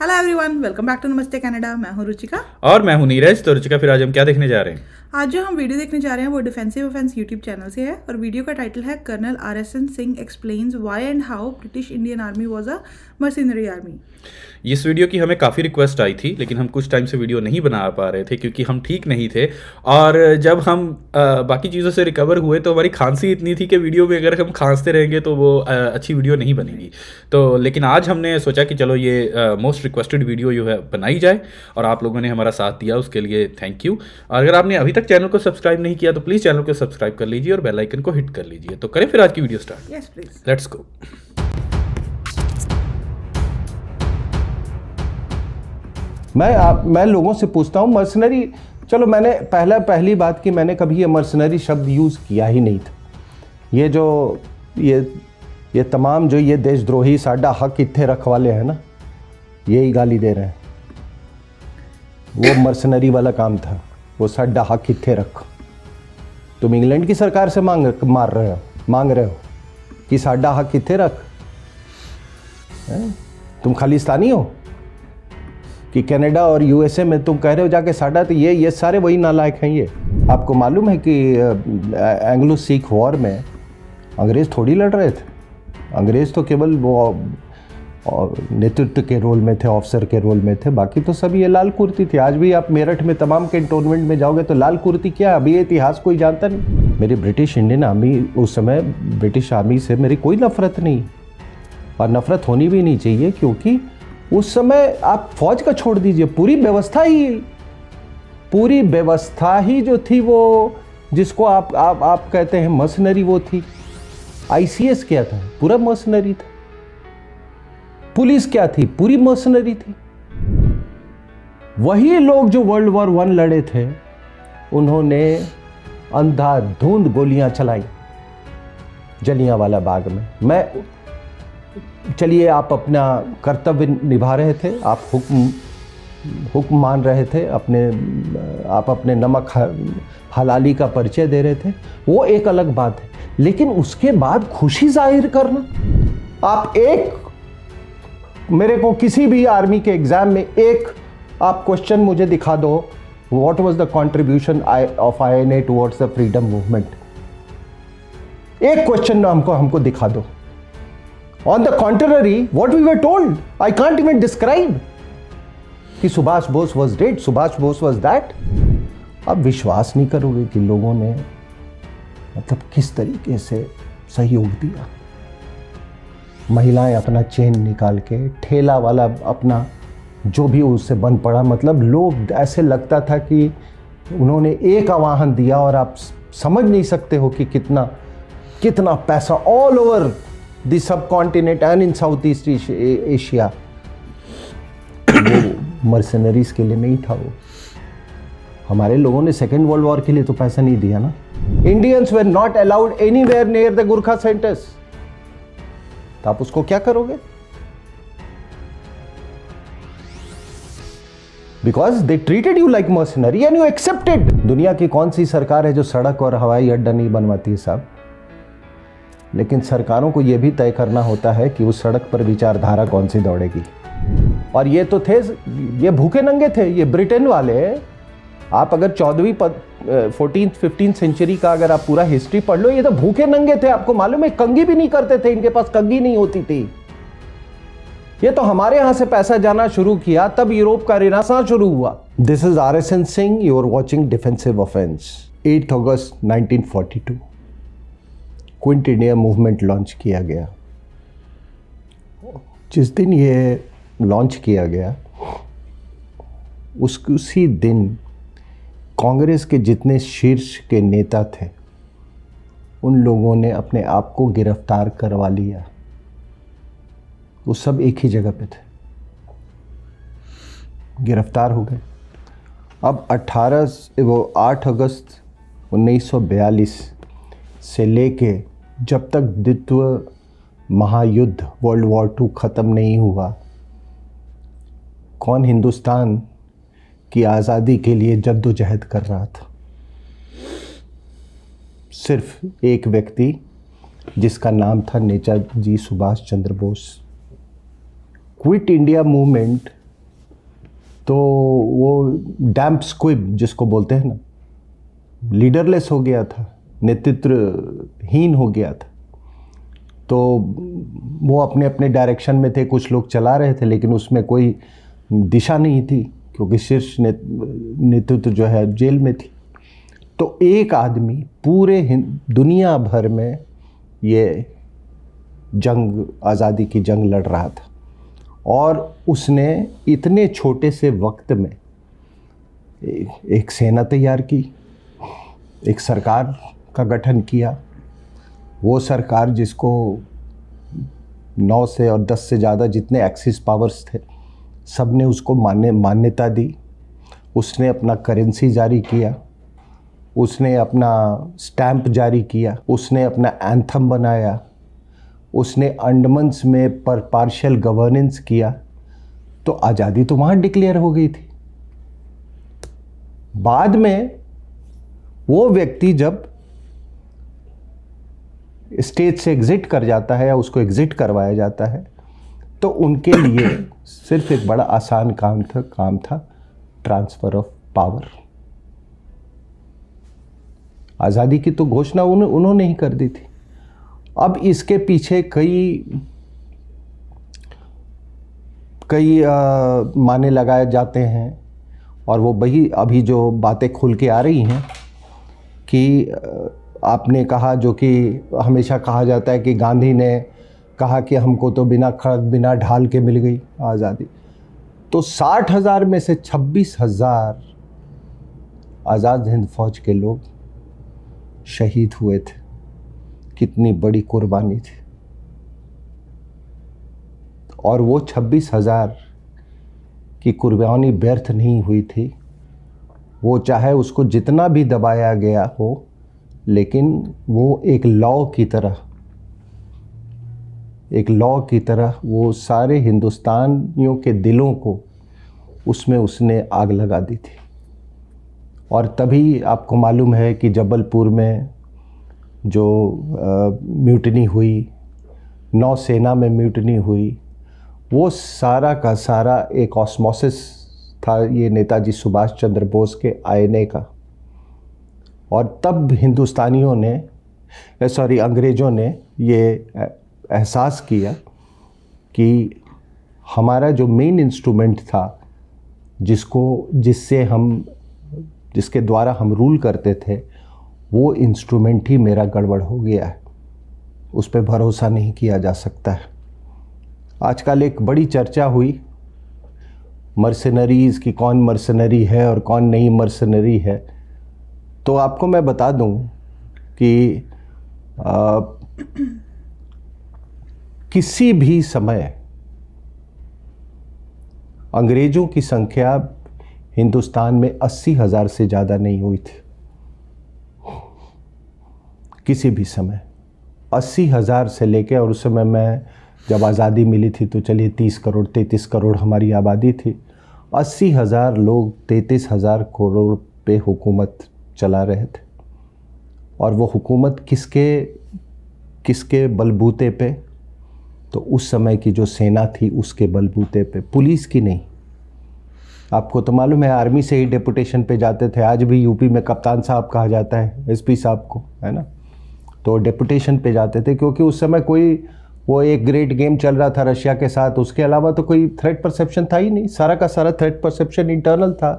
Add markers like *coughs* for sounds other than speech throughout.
Hello everyone welcome back to नमस्ते Canada मैं हूं रुचिका और मैं हूं नीरज तो रुचिका फिर आज हम क्या देखने जा रहे हैं आज जो हम वीडियो देखने जा रहे हैं वो डिफेंसिव ऑफेंस यूट्यूब चैनल से है और वीडियो का टाइटल है colonel R S N Singh explain why and how British Indian army was a mercenary army इस वीडियो की हमें काफ़ी रिक्वेस्ट आई थी लेकिन हम कुछ टाइम से वीडियो नहीं बना पा रहे थे क्योंकि हम ठीक नहीं थे और जब हम आ, बाकी चीज़ों से रिकवर हुए तो हमारी खांसी इतनी थी कि वीडियो में अगर हम खांसते रहेंगे तो वो आ, अच्छी वीडियो नहीं बनेगी तो लेकिन आज हमने सोचा कि चलो ये मोस्ट रिक्वेस्टेड वीडियो जो है बनाई जाए और आप लोगों ने हमारा साथ दिया उसके लिए थैंक यू और अगर आपने अभी तक चैनल को सब्सक्राइब नहीं किया तो प्लीज़ चैनल को सब्सक्राइब कर लीजिए और बेलाइकन को हिट कर लीजिए तो करें फिर आज की video start yes please let's go मैं आप मैं लोगों से पूछता हूँ मर्सनरी चलो मैंने पहला पहली बात की मैंने कभी ये मर्सनरी शब्द यूज़ किया ही नहीं था ये जो ये ये तमाम जो ये देशद्रोही साडा हक इतने रख वाले हैं ना यही गाली दे रहे हैं वो मर्सनरी वाला काम था वो सड्डा हक इतने रख तुम इंग्लैंड की सरकार से मांग मार रहे हो मांग रहे हो कि साडा हक इतने रख है? तुम खालिस्तानी हो कि कनाडा और यूएसए में तुम कह रहे हो जाके साडा तो ये ये सारे वही नालायक हैं ये आपको मालूम है कि एंग्लो सिख वॉर में अंग्रेज़ थोड़ी लड़ रहे थे अंग्रेज़ तो केवल वो और नेतृत्व के रोल में थे ऑफिसर के रोल में थे बाकी तो सब ये लाल कुर्ती थी आज भी आप मेरठ में तमाम कैंटोनमेंट में जाओगे तो लाल कुर्ती क्या है अभी इतिहास कोई जानता नहीं मेरी ब्रिटिश इंडियन आर्मी उस समय ब्रिटिश आर्मी से मेरी कोई नफरत नहीं और नफरत होनी भी नहीं चाहिए क्योंकि उस समय आप फौज का छोड़ दीजिए पूरी व्यवस्था ही पूरी व्यवस्था ही जो थी वो जिसको आप आप आप कहते हैं मसनरी वो थी आईसीएस क्या था पूरा मसनरी था पुलिस क्या थी पूरी मर्सनरी थी वही लोग जो वर्ल्ड वॉर वन लड़े थे उन्होंने अंधाधुंध गोलियां चलाई वाला बाग में मैं चलिए आप अपना कर्तव्य निभा रहे थे आप हुक्म हुक्म मान रहे थे अपने आप अपने नमक हलाली का परिचय दे रहे थे वो एक अलग बात है लेकिन उसके बाद खुशी जाहिर करना आप एक मेरे को किसी भी आर्मी के एग्ज़ाम में एक आप क्वेश्चन मुझे दिखा दो what was the contribution I of I N A towards the freedom movement एक क्वेश्चन हमको हमको दिखा दो on the contrary what we were told I can't even describe कि Subhash Bose was dead Subhash Bose was that अब विश्वास नहीं करोगे कि लोगों ने मतलब किस तरीके से सहयोग दिया महिलाएं अपना चेन निकाल के ठेला वाला अपना जो भी उससे बन पड़ा मतलब लोग ऐसे लगता था कि उन्होंने एक आवाहन दिया और आप समझ नहीं सकते हो कि कितना कितना पैसा all over the subcontinent and in South East Asia वो मर्सनरीज के लिए नहीं था वो हमारे लोगों ने सेकेंड वर्ल्ड वॉर के लिए तो पैसा नहीं दिया ना Indians were not allowed anywhere near the Gurkha centres तो आप उसको क्या करोगे because they treated you like mercenary and you accepted दुनिया की कौन सी सरकार है जो सड़क और हवाई अड्डा नहीं बनवाती है साहब लेकिन सरकारों को यह भी तय करना होता है कि उस सड़क पर विचारधारा कौन सी दौड़ेगी और ये तो थे ये भूखे नंगे थे ये ब्रिटेन वाले आप अगर चौदहवीं पद फोर्टीन फिफ्टीन सेंचुरी का अगर आप पूरा हिस्ट्री पढ़ लो ये तो भूखे नंगे थे आपको मालूम है कंगी भी नहीं करते थे इनके पास कंगी नहीं होती थी ये तो हमारे यहां से पैसा जाना शुरू किया तब यूरोप का रिनासा शुरू हुआ this is R S N Singh you are watching defensive offence 8 अगस्त to quit India movement launch किया गया जिस दिन ये लॉन्च किया गया उस उसी दिन कांग्रेस के जितने शीर्ष के नेता थे उन लोगों ने अपने आप को गिरफ्तार करवा लिया वो सब एक ही जगह पे थे गिरफ्तार हो गए अब 18 वो 8 अगस्त 1942 से लेके जब तक द्वितीय महायुद्ध वर्ल्ड वॉर टू ख़त्म नहीं हुआ कौन हिंदुस्तान की आज़ादी के लिए जद्दोजहद कर रहा था सिर्फ एक व्यक्ति जिसका नाम था Netaji Subhash Chandra Bose quit India movement तो वो डैम्प स्क्विब जिसको बोलते हैं ना लीडरलेस हो गया था नेतृत्वहीन हो गया था तो वो अपने अपने डायरेक्शन में थे कुछ लोग चला रहे थे लेकिन उसमें कोई दिशा नहीं थी क्योंकि शीर्ष नेतृत्व जो है जेल में थी तो एक आदमी पूरे दुनिया भर में ये जंग आज़ादी की जंग लड़ रहा था और उसने इतने छोटे से वक्त में एक सेना तैयार की एक सरकार का गठन किया वो सरकार जिसको नौ से और दस से ज़्यादा जितने एक्सिस पावर्स थे सब ने उसको मान्य मान्यता दी उसने अपना करेंसी जारी किया उसने अपना स्टैम्प जारी किया उसने अपना एंथम बनाया उसने अंडमंस में पर पार्शल गवर्नेंस किया तो आज़ादी तो वहाँ डिक्लेयर हो गई थी बाद में वो व्यक्ति जब स्टेज से एग्ज़िट कर जाता है या उसको एग्ज़िट करवाया जाता है तो उनके लिए सिर्फ एक बड़ा आसान काम था काम था ट्रांसफ़र ऑफ पावर आज़ादी की तो घोषणा उन, उन्होंने ही कर दी थी अब इसके पीछे कई कई आ, माने लगाए जाते हैं और वो वही अभी जो बातें खुल के आ रही हैं कि आपने कहा जो कि हमेशा कहा जाता है कि गांधी ने कहा कि हमको तो बिना खड़ बिना ढाल के मिल गई आज़ादी तो साठ हज़ार में से छब्बीस हज़ार आज़ाद हिंद फौज के लोग शहीद हुए थे कितनी बड़ी कुर्बानी थी और वो छब्बीस हज़ार की कुर्बानी व्यर्थ नहीं हुई थी वो चाहे उसको जितना भी दबाया गया हो लेकिन वो एक लॉ की तरह एक लॉ की तरह वो सारे हिंदुस्तानियों के दिलों को उसमें उसने आग लगा दी थी और तभी आपको मालूम है कि जबलपुर में जो म्यूटनी हुई नौसेना में म्यूटनी हुई वो सारा का सारा एक ऑस्मोसिस था ये नेताजी सुभाष चंद्र बोस के आईने का और तब हिंदुस्तानियों ने सॉरी अंग्रेज़ों ने ये एहसास किया कि हमारा जो मेन इंस्ट्रूमेंट था जिसको जिससे हम जिसके द्वारा हम रूल करते थे वो इंस्ट्रूमेंट ही मेरा गड़बड़ हो गया है उस पर भरोसा नहीं किया जा सकता है आजकल एक बड़ी चर्चा हुई मर्सनरीज़ की कौन मर्सनरी है और कौन नहीं मर्सनरी है तो आपको मैं बता दूं कि आ, किसी भी समय अंग्रेजों की संख्या हिंदुस्तान में अस्सी हजार से ज़्यादा नहीं हुई थी किसी भी समय अस्सी हज़ार से लेकर और उस समय मैं जब आज़ादी मिली थी तो चलिए तीस करोड़ तैंतीस करोड़ हमारी आबादी थी अस्सी हज़ार लोग तैंतीस हज़ार करोड़ पे हुकूमत चला रहे थे और वो हुकूमत किसके किसके बलबूते पे तो उस समय की जो सेना थी उसके बलबूते पे पुलिस की नहीं आपको तो मालूम है आर्मी से ही डेपुटेशन पे जाते थे आज भी यूपी में कप्तान साहब कहा जाता है एसपी साहब को है ना तो डेपुटेशन पे जाते थे क्योंकि उस समय कोई वो एक ग्रेट गेम चल रहा था रशिया के साथ उसके अलावा तो कोई थ्रेट परसेप्शन था ही नहीं सारा का सारा थ्रेट परसेप्शन इंटरनल था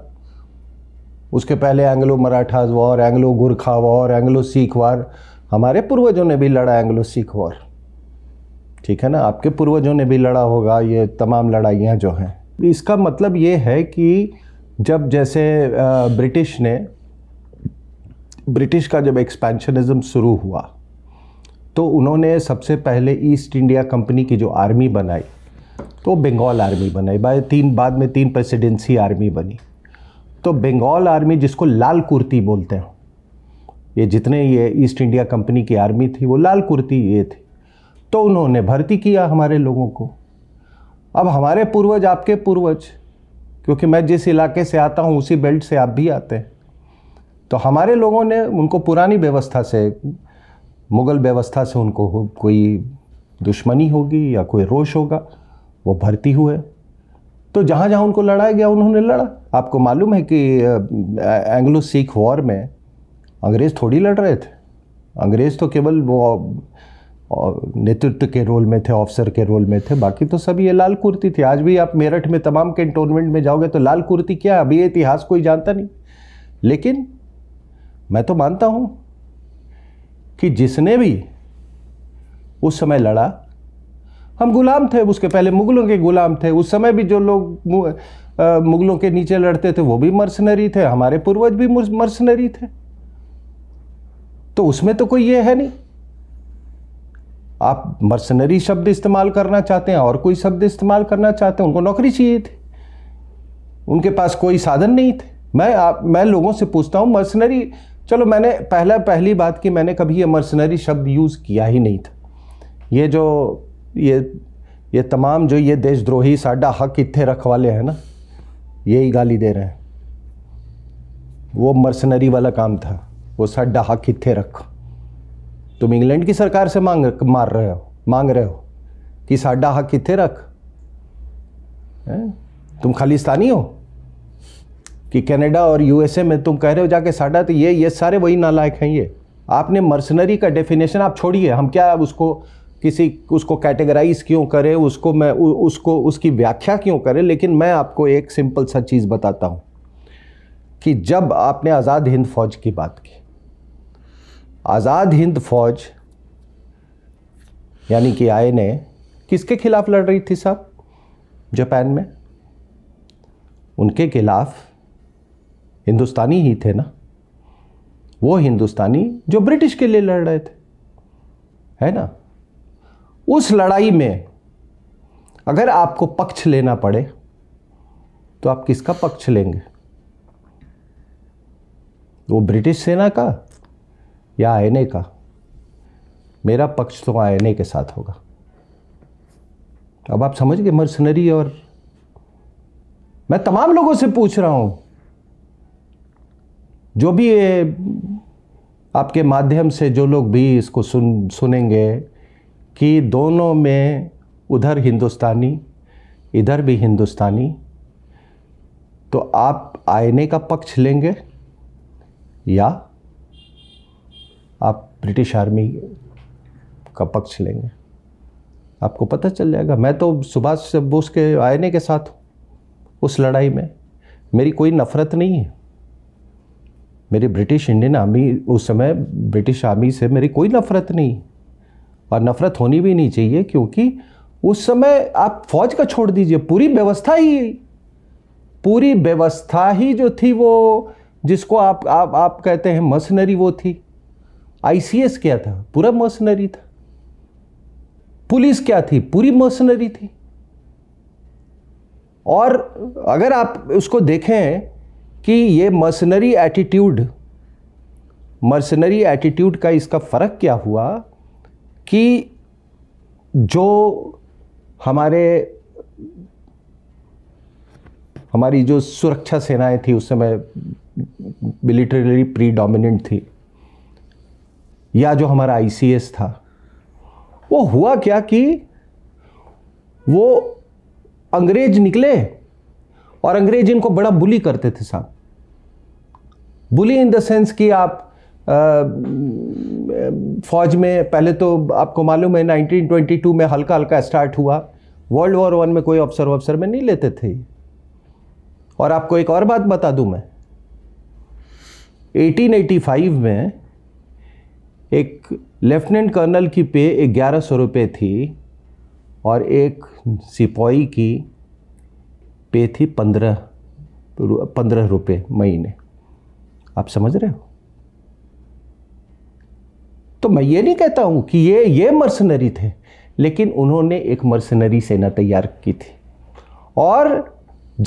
उसके पहले Anglo Marathas war Anglo Gurkha war Anglo Sikh war हमारे पूर्वजों ने भी लड़ा एंग्लो सिख वॉर ठीक है ना आपके पूर्वजों ने भी लड़ा होगा ये तमाम लड़ाइयाँ जो हैं इसका मतलब ये है कि जब जैसे ब्रिटिश ने ब्रिटिश का जब एक्सपेंशनिज़म शुरू हुआ तो उन्होंने सबसे पहले ईस्ट इंडिया कंपनी की जो आर्मी बनाई तो बंगाल आर्मी बनाई बाद तीन बाद में तीन प्रेसिडेंसी आर्मी बनी तो बंगाल आर्मी जिसको लाल कुर्ती बोलते हैं ये जितने ये ईस्ट इंडिया कंपनी की आर्मी थी वो लाल कुर्ती ये थी तो उन्होंने भर्ती किया हमारे लोगों को अब हमारे पूर्वज आपके पूर्वज क्योंकि मैं जिस इलाके से आता हूँ उसी बेल्ट से आप भी आते हैं तो हमारे लोगों ने उनको पुरानी व्यवस्था से मुग़ल व्यवस्था से उनको कोई दुश्मनी होगी या कोई रोष होगा वो भर्ती हुए तो जहाँ जहाँ उनको लड़ाया गया उन्होंने लड़ा आपको मालूम है कि एंग्लो सिख वॉर में अंग्रेज़ थोड़ी लड़ रहे थे अंग्रेज़ तो केवल वो नेतृत्व के रोल में थे ऑफिसर के रोल में थे बाकी तो सब ये लाल कुर्ती थी आज भी आप मेरठ में तमाम कैंटोनमेंट में जाओगे तो लाल कुर्ती क्या अभी इतिहास कोई जानता नहीं लेकिन मैं तो मानता हूँ कि जिसने भी उस समय लड़ा हम गुलाम थे उसके पहले मुगलों के गुलाम थे उस समय भी जो लोग मुगलों के नीचे लड़ते थे वो भी मर्सनरी थे हमारे पूर्वज भी मर्सनरी थे तो उसमें तो कोई ये है नहीं आप मर्सनरी शब्द इस्तेमाल करना चाहते हैं और कोई शब्द इस्तेमाल करना चाहते हैं उनको नौकरी चाहिए थी उनके पास कोई साधन नहीं थे मैं आप मैं लोगों से पूछता हूँ मर्सनरी चलो मैंने पहला पहली बात की मैंने कभी ये मर्सनरी शब्द यूज़ किया ही नहीं था ये जो ये ये तमाम जो ये देशद्रोही साडा हक इतने रख वाले हैं ना यही गाली दे रहे हैं वो मर्सनरी वाला काम था वो साडा हक इतने रख तुम इंग्लैंड की सरकार से मांग मार रहे हो मांग रहे हो कि साडा हक कितने रख है? तुम खालिस्तानी हो कि कनाडा और यूएसए में तुम कह रहे हो जाके साडा तो ये ये सारे वही नालायक हैं ये आपने मर्सनरी का डेफिनेशन आप छोड़िए हम क्या उसको किसी उसको कैटेगराइज क्यों करें उसको मैं उ, उसको उसकी व्याख्या क्यों करें लेकिन मैं आपको एक सिंपल सा चीज़ बताता हूँ कि जब आपने आज़ाद हिंद फौज की बात की आज़ाद हिंद फौज यानी कि आई ने किसके खिलाफ लड़ रही थी साहब जापान में उनके खिलाफ हिंदुस्तानी ही थे ना वो हिंदुस्तानी जो ब्रिटिश के लिए लड़ रहे थे है ना उस लड़ाई में अगर आपको पक्ष लेना पड़े तो आप किसका पक्ष लेंगे वो ब्रिटिश सेना का या आईने का मेरा पक्ष तो आईने के साथ होगा अब आप समझ गए मर्सनरी और मैं तमाम लोगों से पूछ रहा हूं जो भी आपके माध्यम से जो लोग भी इसको सुन सुनेंगे कि दोनों में उधर हिंदुस्तानी इधर भी हिंदुस्तानी तो आप आईने का पक्ष लेंगे या आप ब्रिटिश आर्मी का पक्ष लेंगे आपको पता चल जाएगा मैं तो सुभाष बोस के आयने के साथ हूँ उस लड़ाई में मेरी कोई नफ़रत नहीं है मेरी ब्रिटिश इंडियन आर्मी उस समय ब्रिटिश आर्मी से मेरी कोई नफ़रत नहीं और नफ़रत होनी भी नहीं चाहिए क्योंकि उस समय आप फौज का छोड़ दीजिए पूरी व्यवस्था ही पूरी व्यवस्था ही जो थी वो जिसको आप आप आप कहते हैं मशनरी वो थी आईसीएस क्या था पूरा मर्सनरी था पुलिस क्या थी पूरी मर्सनरी थी और अगर आप उसको देखें कि ये मर्सनरी एटीट्यूड मर्सनरी एटीट्यूड का इसका फ़र्क क्या हुआ कि जो हमारे हमारी जो सुरक्षा सेनाएं थी उस समय मिलिटरीली प्रीडोमिनेंट थी या जो हमारा आईसीएस था वो हुआ क्या कि वो अंग्रेज निकले और अंग्रेज इनको बड़ा बुली करते थे साहब बुली इन द सेंस कि आप फौज में पहले तो आपको मालूम है 1922 में हल्का हल्का स्टार्ट हुआ वर्ल्ड वॉर वन में कोई अफसर अफसर में नहीं लेते थे और आपको एक और बात बता दूं मैं 1885 में एक लेफ्टिनेंट कर्नल की पे ग्यारह सौ रुपये थी और एक सिपाही की पे थी पंद्रह पंद्रह रुपये महीने आप समझ रहे हो तो मैं ये नहीं कहता हूँ कि ये ये मर्सनरी थे लेकिन उन्होंने एक मर्सनरी सेना तैयार की थी और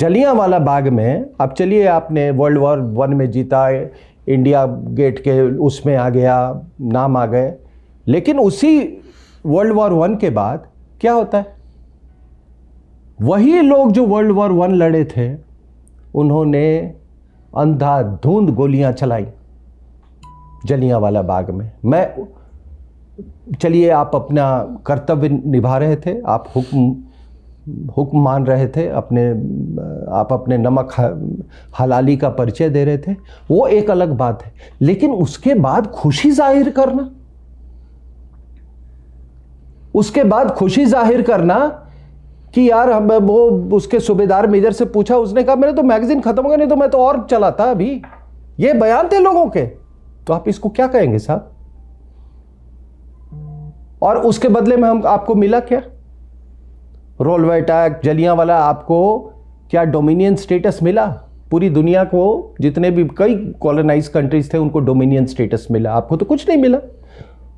जलियाँ वाला बाग में अब चलिए आपने वर्ल्ड वॉर वन में जीता इंडिया गेट के उसमें आ गया नाम आ गए लेकिन उसी वर्ल्ड वॉर वन के बाद क्या होता है वही लोग जो वर्ल्ड वॉर वन लड़े थे उन्होंने अंधाधुंध गोलियां चलाई जलियांवाला बाग में मैं चलिए आप अपना कर्तव्य निभा रहे थे आप हुक्म हुक्म मान रहे थे अपने आप अपने नमक हलाली का परिचय दे रहे थे वो एक अलग बात है लेकिन उसके बाद खुशी जाहिर करना उसके बाद खुशी जाहिर करना कि यार हम वो उसके सूबेदार मेजर से पूछा उसने कहा मेरे तो मैगजीन खत्म हो गया नहीं तो मैं तो और चलाता अभी ये बयान थे लोगों के तो आप इसको क्या कहेंगे साहब और उसके बदले में हम आपको मिला क्या रोल अटैक जलियाँ वाला आपको क्या डोमिनियन स्टेटस मिला पूरी दुनिया को जितने भी कई कॉलोनाइज कंट्रीज थे उनको डोमिनियन स्टेटस मिला आपको तो कुछ नहीं मिला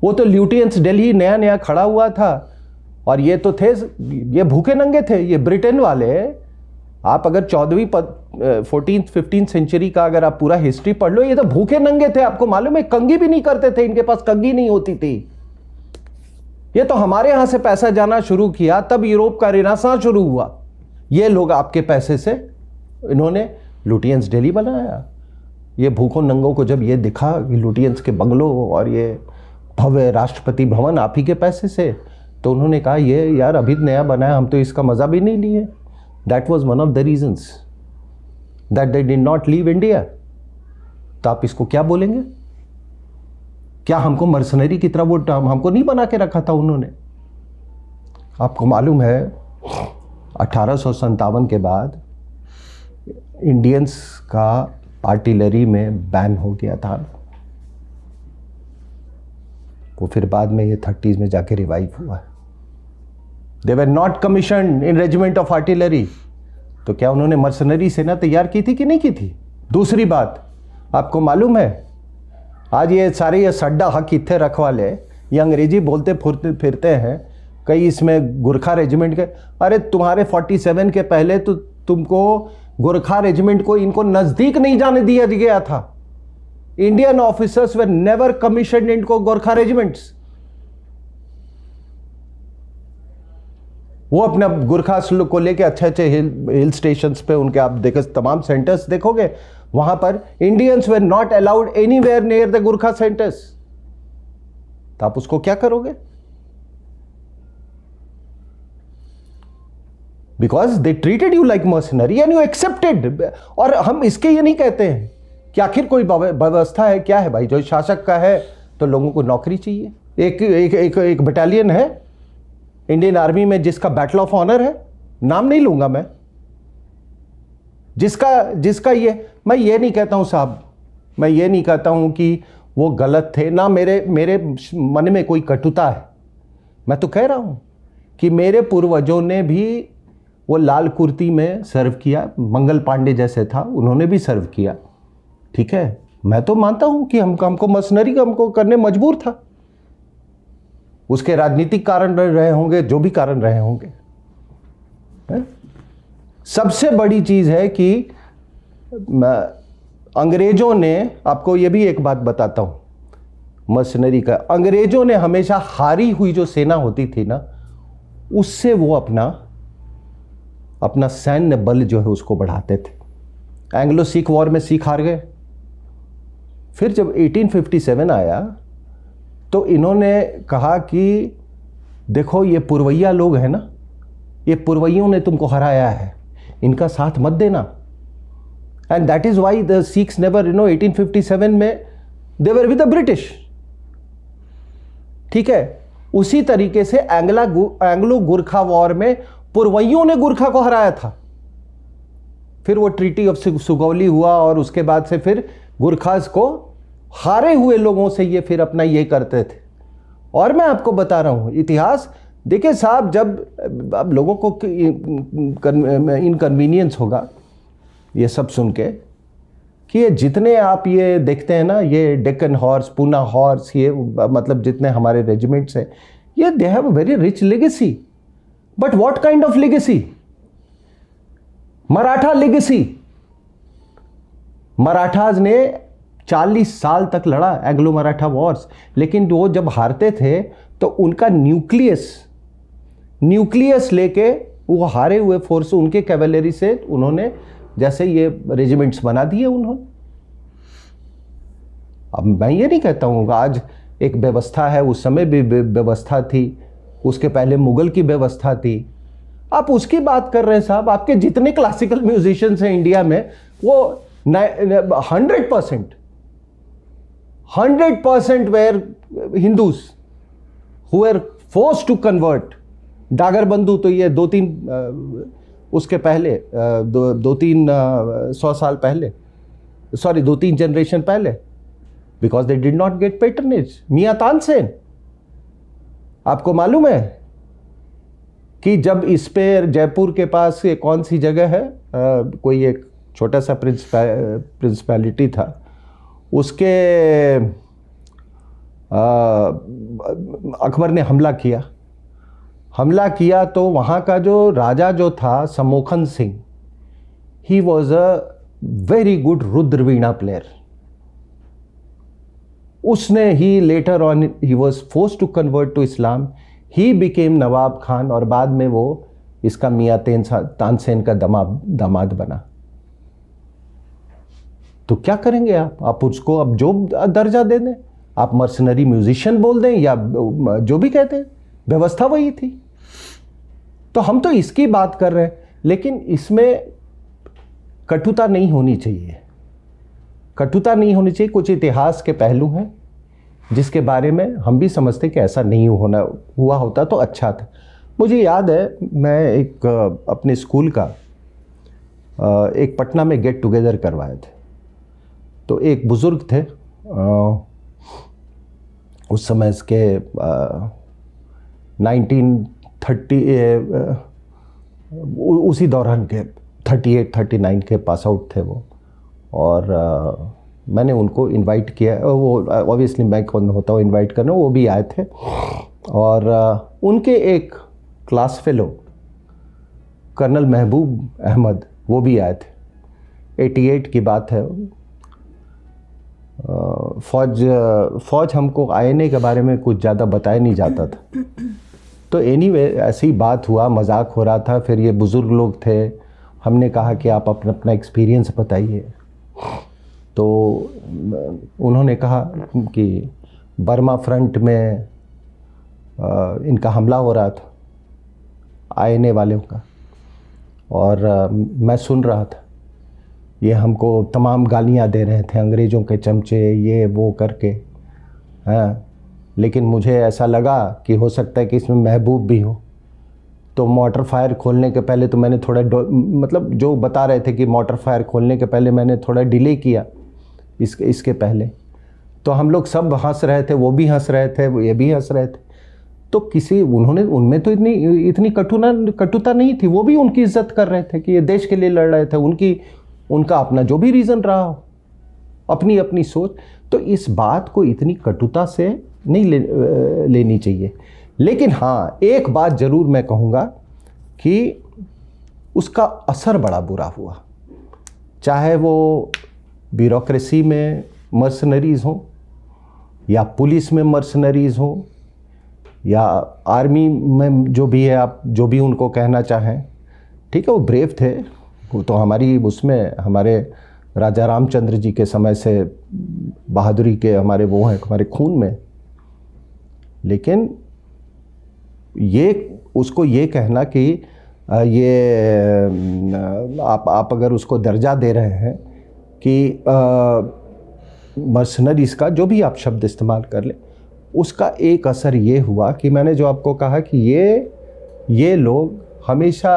वो तो ल्यूटियंस दिल्ली नया नया खड़ा हुआ था और ये तो थे ये भूखे नंगे थे ये ब्रिटेन वाले आप अगर चौदहवीं फोर्टीन फिफ्टीन सेंचुरी का अगर आप पूरा हिस्ट्री पढ़ लो ये तो भूखे नंगे थे आपको मालूम है कंगी भी नहीं करते थे इनके पास कंगी नहीं होती थी ये तो हमारे यहां से पैसा जाना शुरू किया तब यूरोप का रिनासा शुरू हुआ ये लोग आपके पैसे से इन्होंने लुटियंस डेली बनाया ये भूखों नंगों को जब ये दिखा कि लुटियंस के बंगलों और ये भव्य राष्ट्रपति भवन आप ही के पैसे से तो उन्होंने कहा ये यार अभी नया बनाया हम तो इसका मज़ा भी नहीं लिए that was one of the reasons that they did not leave India तो आप इसको क्या बोलेंगे क्या हमको मर्सनरी की तरह वो टर्म हमको नहीं बना के रखा था उन्होंने आपको मालूम है अठारह के बाद इंडियंस का आर्टिलरी में बैन हो गया था वो फिर बाद में ये थर्टीज़ में जाके रिवाइव हुआ they were not commission in regiment of artillery तो क्या उन्होंने मर्सनरी सेना तैयार की थी कि नहीं की थी दूसरी बात आपको मालूम है आज ये सारे ये सड्डा हक इतने ले ये अंग्रेजी बोलते फुरते फिरते हैं कई इसमें गुरखा रेजिमेंट के अरे तुम्हारे 47 के पहले तो तुमको गुरखा रेजिमेंट को इनको नज़दीक नहीं जाने दिया गया था Indian officers were never commission इनको गोरखा रेजिमेंट्स वो अपने गुरखा को लेके अच्छे अच्छे हिल हिल स्टेशन पे उनके आप देखे तमाम सेंटर्स देखोगे वहां पर Indians were not allowed anywhere near the Gurkha centres तो आप उसको क्या करोगे because they treated you like mercenary and you accepted और हम इसके ये नहीं कहते हैं कि आखिर कोई व्यवस्था है क्या है भाई जो शासक का है तो लोगों को नौकरी चाहिए एक एक एक, एक बटालियन है इंडियन आर्मी में जिसका बैटल ऑफ ऑनर है नाम नहीं लूंगा मैं जिसका जिसका ये मैं ये नहीं कहता हूँ साहब मैं ये नहीं कहता हूँ कि वो गलत थे ना मेरे मेरे मन में कोई कटुता है मैं तो कह रहा हूँ कि मेरे पूर्वजों ने भी वो लाल कुर्ती में सर्व किया मंगल पांडे जैसे था उन्होंने भी सर्व किया ठीक है मैं तो मानता हूँ कि हमको हमको मसनरी हमको करने मजबूर था उसके राजनीतिक कारण रहे होंगे जो भी कारण रहे होंगे सबसे बड़ी चीज़ है कि अंग्रेज़ों ने आपको ये भी एक बात बताता हूँ मशनरी का अंग्रेज़ों ने हमेशा हारी हुई जो सेना होती थी ना उससे वो अपना अपना सैन्य बल जो है उसको बढ़ाते थे एंग्लो सिख वॉर में सिख हार गए फिर जब 1857 आया तो इन्होंने कहा कि देखो ये पुरवैया लोग हैं ना ये पुरवैयों ने तुमको हराया है इनका साथ मत देना and that is why the six never you know 1857 में देवर विद द ब्रिटिश ठीक है उसी तरीके से एंग्ला एंग्लो गुरखा वॉर में पुरवैयों ने गुरखा को हराया था फिर वो ट्रीटी ऑफ सुगौली हुआ और उसके बाद से फिर गुरखास को हारे हुए लोगों से ये फिर अपना ये करते थे और मैं आपको बता रहा हूँ इतिहास देखिए साहब जब अब लोगों को इनकन्वीनियंस होगा ये सब सुन के कि ये जितने आप ये देखते हैं ना ये डेक्कन हॉर्स पूना हॉर्स ये मतलब जितने हमारे रेजिमेंट्स हैं ये they have a very rich legacy but what kind of legacy Maratha legacy Marathas ने 40 साल तक लड़ा एंग्लो मराठा वॉर्स लेकिन वो जब हारते थे तो उनका न्यूक्लियस न्यूक्लियस लेके वो हारे हुए फोर्स उनके कैवेलरी से उन्होंने जैसे ये रेजिमेंट्स बना दिए उन्होंने अब मैं ये नहीं कहता हूँ आज एक व्यवस्था है उस समय भी व्यवस्था थी उसके पहले मुगल की व्यवस्था थी आप उसकी बात कर रहे हैं साहब आपके जितने क्लासिकल म्यूजिशियंस हैं इंडिया में वो hundred percent hundred percent were Hindus who were forced to convert Dagar Bandhu तो ये दो तीन उसके पहले दो दो तीन सौ साल पहले सॉरी दो तीन जनरेशन पहले because they did not get patronage Miyan Tansen आपको मालूम है कि जब इस पे जयपुर के पास ये कौन सी जगह है आ, कोई एक छोटा सा प्रिंसिपै प्रिंसिपैलिटी था उसके अकबर ने हमला किया हमला किया तो वहाँ का जो राजा जो था Samokhan Singh he was a very good rudraveena player उसने he later on he was forced to convert to Islam he became Nawab Khan और बाद में वो इसका मियाँ तेन तानसेन का दमाद दामाद बना तो क्या करेंगे आप आप उसको अब जो दर्जा दे दें आप मर्सनरी म्यूजिशियन बोल दें या जो भी कहते हैं व्यवस्था वही थी तो हम तो इसकी बात कर रहे हैं लेकिन इसमें कटुता नहीं होनी चाहिए कटुता नहीं होनी चाहिए कुछ इतिहास के पहलू हैं जिसके बारे में हम भी समझते कि ऐसा नहीं होना हुआ होता तो अच्छा था मुझे याद है मैं एक अपने स्कूल का एक पटना में गेट टुगेदर करवाए थे तो एक बुज़ुर्ग थे उस समय इसके नाइनटीन थर्टी उसी दौरान के थर्टी एट थर्टी नाइन के पास आउट थे वो और आ, मैंने उनको इनवाइट किया वो ऑब्वियसली मैं कौन होता हूँ इनवाइट करना वो भी आए थे और आ, उनके एक क्लास फेलो कर्नल महबूब अहमद वो भी आए थे 88 की बात है फ़ौज फ़ौज हमको आईएनए के बारे में कुछ ज़्यादा बताया नहीं जाता था तो एनी anyway, ऐसी बात हुआ मजाक हो रहा था फिर ये बुज़ुर्ग लोग थे हमने कहा कि आप अपना अपना एक्सपीरियंस बताइए तो उन्होंने कहा कि बर्मा फ्रंट में आ, इनका हमला हो रहा था आईएनए वालों का और आ, मैं सुन रहा था ये हमको तमाम गालियां दे रहे थे अंग्रेज़ों के चमचे ये वो करके हाँ लेकिन मुझे ऐसा लगा कि हो सकता है कि इसमें महबूब भी हो तो मोटर फायर खोलने के पहले तो मैंने थोड़ा मतलब जो बता रहे थे कि मोटर फायर खोलने के पहले मैंने थोड़ा डिले किया इसके इसके पहले तो हम लोग सब हंस रहे थे वो भी हंस रहे थे वो ये भी हंस रहे थे तो किसी उन्होंने उनमें तो इतनी इतनी कटुना कटुता नहीं थी वो भी उनकी इज्जत कर रहे थे कि ये देश के लिए लड़ रहे थे उनकी उनका अपना जो भी रीज़न रहा हो अपनी अपनी सोच तो इस बात को इतनी कटुता से नहीं ले, लेनी चाहिए लेकिन हाँ एक बात ज़रूर मैं कहूँगा कि उसका असर बड़ा बुरा हुआ चाहे वो ब्यूरोसी में मर्सनरीज़ हों या पुलिस में मर्सनरीज़ हों या आर्मी में जो भी है आप जो भी उनको कहना चाहें ठीक है वो ब्रेव थे वो तो हमारी उसमें हमारे राजा रामचंद्र जी के समय से बहादुरी के हमारे वो हैं हमारे खून में लेकिन ये उसको ये कहना कि ये आप आप अगर उसको दर्जा दे रहे हैं कि मर्सनरीज़ का जो भी आप शब्द इस्तेमाल कर लें उसका एक असर ये हुआ कि मैंने जो आपको कहा कि ये ये लोग हमेशा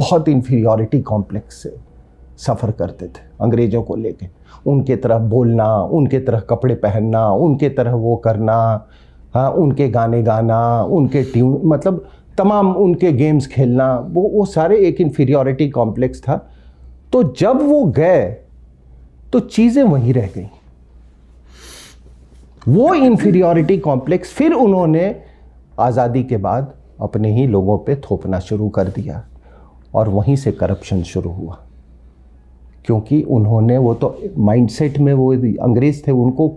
बहुत इन्फीरियॉरिटी कॉम्प्लेक्स से सफ़र करते थे अंग्रेज़ों को लेकर उनके तरह बोलना उनके तरह कपड़े पहनना उनके तरह वो करना हाँ उनके गाने गाना उनके ट्यून मतलब तमाम उनके गेम्स खेलना वो वो सारे एक इन्फीरियोरिटी कॉम्प्लेक्स था तो जब वो गए तो चीज़ें वहीं रह गई वो इन्फीरियोरिटी कॉम्प्लेक्स फिर उन्होंने आज़ादी के बाद अपने ही लोगों पे थोपना शुरू कर दिया और वहीं से करप्शन शुरू हुआ क्योंकि उन्होंने वो तो माइंडसेट में वो अंग्रेज़ थे उनको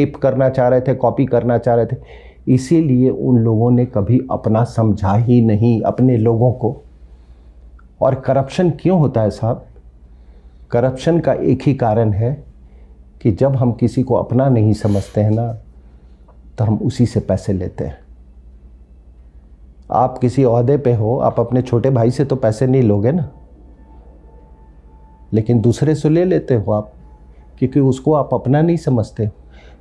एप करना चाह रहे थे कॉपी करना चाह रहे थे इसीलिए उन लोगों ने कभी अपना समझा ही नहीं अपने लोगों को और करप्शन क्यों होता है साहब करप्शन का एक ही कारण है कि जब हम किसी को अपना नहीं समझते हैं ना तो हम उसी से पैसे लेते हैं आप किसी अहदे पे हो आप अपने छोटे भाई से तो पैसे नहीं लोगे ना लेकिन दूसरे से ले लेते हो आप क्योंकि उसको आप अपना नहीं समझते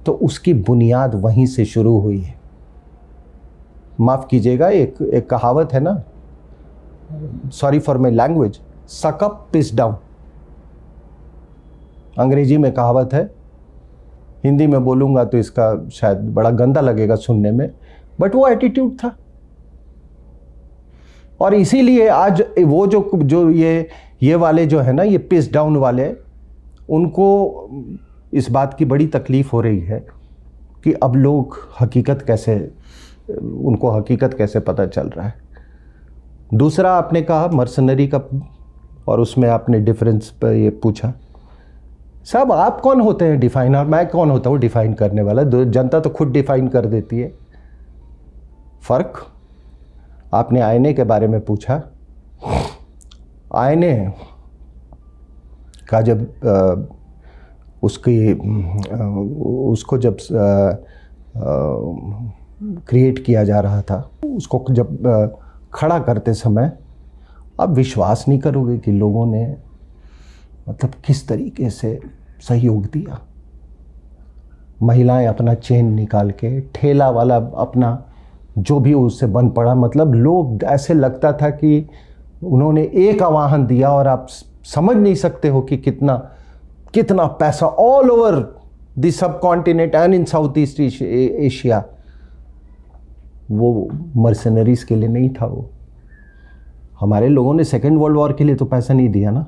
तो उसकी बुनियाद वहीं से शुरू हुई है माफ़ कीजिएगा एक एक कहावत है ना sorry for my language suck up piss down अंग्रेजी में कहावत है हिंदी में बोलूँगा तो इसका शायद बड़ा गंदा लगेगा सुनने में बट वो एटीट्यूड था और इसीलिए आज वो जो जो ये ये वाले जो है ना ये पिस डाउन वाले उनको इस बात की बड़ी तकलीफ़ हो रही है कि अब लोग हकीकत कैसे उनको हकीकत कैसे पता चल रहा है दूसरा आपने कहा मर्सनरी का और उसमें आपने डिफरेंस पर ये पूछा साहब आप कौन होते हैं डिफाइन और मैं कौन होता हूँ डिफाइन करने वाला जनता तो खुद डिफाइन कर देती है फ़र्क आपने आईने के बारे में पूछा आयने का जब आ, उसकी आ, उसको जब क्रिएट किया जा रहा था उसको जब आ, खड़ा करते समय आप विश्वास नहीं करोगे कि लोगों ने मतलब किस तरीके से सहयोग दिया महिलाएं अपना चेन निकाल के ठेला वाला अपना जो भी उससे बन पड़ा मतलब लोग ऐसे लगता था कि उन्होंने एक आवाहन दिया और आप समझ नहीं सकते हो कि कितना कितना पैसा all over the subcontinent and in South East Asia वो मर्सनरीज के लिए नहीं था वो हमारे लोगों ने सेकेंड वर्ल्ड वॉर के लिए तो पैसा नहीं दिया ना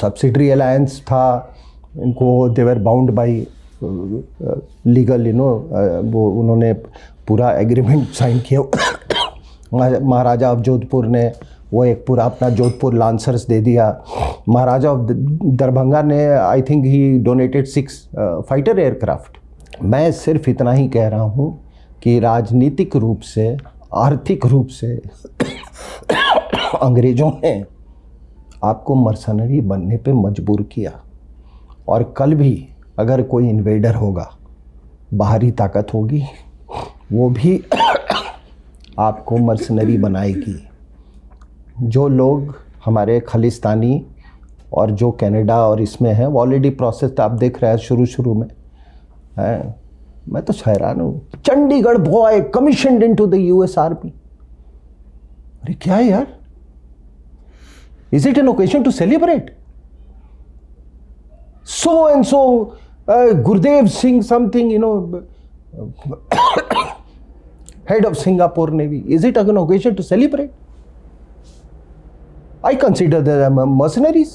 सब्सिडरी अलायंस था इनको they were bound by legal you know वो उन्होंने पूरा एग्रीमेंट साइन किया *coughs* महाराजा जोधपुर ने वो एक पूरा अपना जोधपुर लांसर्स दे दिया महाराजा ऑफ दरभंगा ने I think he donated six fighter aircraft मैं सिर्फ इतना ही कह रहा हूँ कि राजनीतिक रूप से आर्थिक रूप से अंग्रेज़ों ने आपको मर्सनरी बनने पे मजबूर किया और कल भी अगर कोई इन्वेडर होगा बाहरी ताकत होगी वो भी आपको मर्सनरी बनाएगी जो लोग हमारे खालिस्तानी और जो कनाडा और इसमें है वो ऑलरेडी प्रोसेस तो आप देख रहे हैं शुरू शुरू में है मैं तो हैरान हूँ Chandigarh boy commission into the U S army अरे क्या है यार is it an occasion to celebrate so and so Gurudev Singh something you know head of Singapore navy is it an occasion to celebrate I consider them mercenaries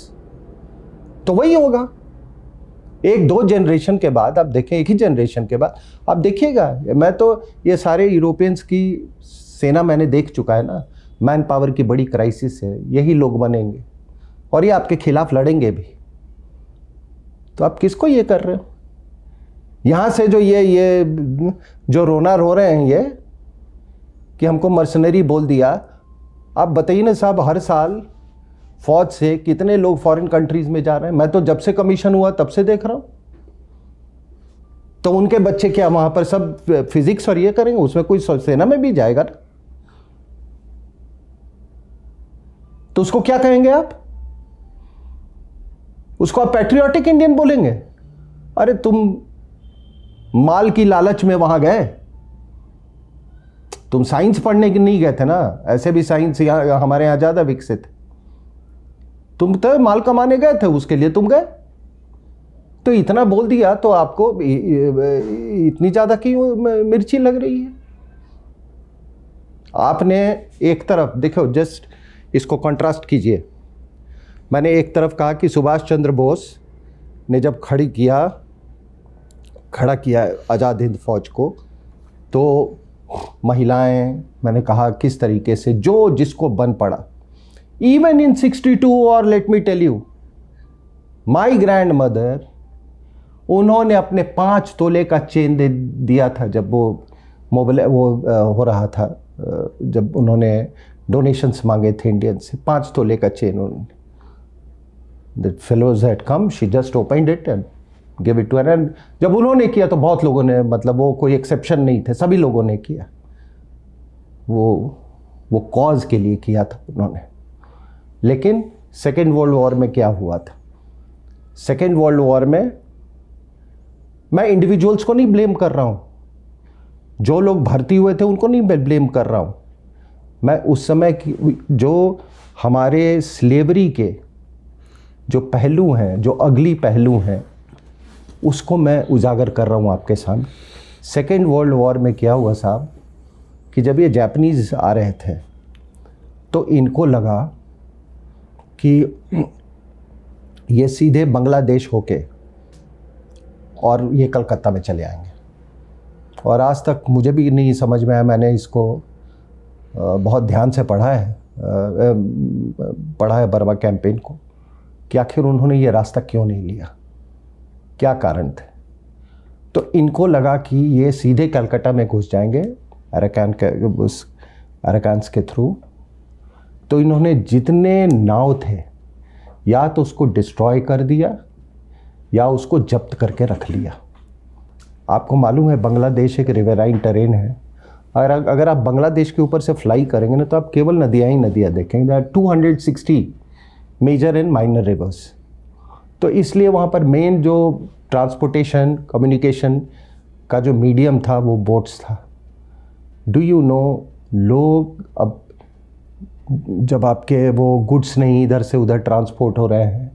तो वही होगा एक दो generation के बाद आप देखें एक ही जनरेशन के बाद आप देखिएगा मैं तो ये सारे यूरोपियंस की सेना मैंने देख चुका है ना मैन पावर की बड़ी क्राइसिस है यही लोग बनेंगे और ये आपके खिलाफ लड़ेंगे भी तो आप किसको ये कर रहे हो यहाँ से जो ये ये जो रोना रो रहे हैं ये कि हमको मर्सनरी बोल दिया आप बताइए ना साहब हर साल फौज से कितने लोग फॉरेन कंट्रीज में जा रहे हैं मैं तो जब से कमीशन हुआ तब से देख रहा हूं तो उनके बच्चे क्या वहां पर सब फिजिक्स और ये करेंगे उसमें कोई सेना में भी जाएगा ना तो उसको क्या कहेंगे आप उसको आप पैट्रियोटिक इंडियन बोलेंगे अरे तुम माल की लालच में वहां गए तुम साइंस पढ़ने के नहीं गए थे ना ऐसे भी साइंस यहां हमारे यहां ज़्यादा विकसित है तुम तो माल कमाने गए थे उसके लिए तुम गए तो इतना बोल दिया तो आपको इतनी ज़्यादा क्यों मिर्ची लग रही है आपने एक तरफ देखो जस्ट इसको कंट्रास्ट कीजिए मैंने एक तरफ कहा कि सुभाष चंद्र बोस ने जब खड़ी किया खड़ा किया आज़ाद हिंद फौज को तो महिलाएं मैंने कहा किस तरीके से जो जिसको बन पड़ा even in 62 और let me tell you my grandmother उन्होंने अपने पाँच तोले का चेन दे दिया था जब वो मोबाइल वो हो रहा था जब उन्होंने डोनेशंस मांगे थे इंडियन से पाँच तोले का चेन उन्होंने the fellows had come she just opened it and give it to and जब उन्होंने किया तो बहुत लोगों ने मतलब वो कोई एक्सेप्शन नहीं थे सभी लोगों ने किया वो वो कॉज के लिए किया था उन्होंने लेकिन सेकेंड वर्ल्ड वॉर में क्या हुआ था सेकेंड वर्ल्ड वॉर में मैं इंडिविजुअल्स को नहीं ब्लेम कर रहा हूँ जो लोग भर्ती हुए थे उनको नहीं मैं ब्लेम कर रहा हूँ मैं उस समय की जो हमारे स्लेवरी के जो पहलू हैं जो अगली पहलू हैं उसको मैं उजागर कर रहा हूँ आपके सामने सेकेंड वर्ल्ड वॉर में क्या हुआ साहब कि जब ये जापनीज़ आ रहे थे तो इनको लगा कि ये सीधे बांग्लादेश होके और ये कलकत्ता में चले आएंगे और आज तक मुझे भी नहीं समझ में आया मैंने इसको बहुत ध्यान से पढ़ा है पढ़ा है बर्मा कैंपेन को कि आखिर उन्होंने ये रास्ता क्यों नहीं लिया क्या कारण थे तो इनको लगा कि ये सीधे कलकत्ता में घुस जाएंगे अरेकान के उस अरेकान्स के थ्रू तो इन्होंने जितने नाव थे या तो उसको डिस्ट्रॉय कर दिया या उसको जब्त करके रख लिया आपको मालूम है बांग्लादेश एक रिवेराइन टेरेन है अगर अगर आप बांग्लादेश के ऊपर से फ्लाई करेंगे ना तो आप केवल नदियाँ ही नदियाँ देखेंगे they are two hundred sixty major and minor rivers तो इसलिए वहाँ पर मेन जो ट्रांसपोर्टेशन कम्युनिकेशन का जो मीडियम था वो बोट्स था डू यू नो लोग अब जब आपके वो गुड्स नहीं इधर से उधर ट्रांसपोर्ट हो रहे हैं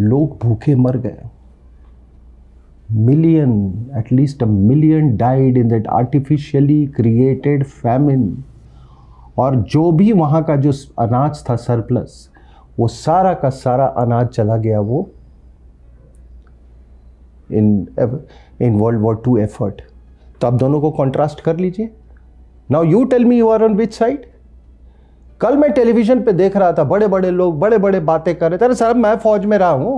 लोग भूखे मर गए million at least a million died in that artificially created famine और जो भी वहाँ का जो अनाज था सरप्लस वो सारा का सारा अनाज चला गया वो in in world war two effort तो आप दोनों को कॉन्ट्रास्ट कर लीजिए now you tell me you are on which side कल मैं टेलीविजन पे देख रहा था बड़े बड़े लोग बड़े बड़े बातें कर रहे थे अरे सर मैं फौज में रहा हूं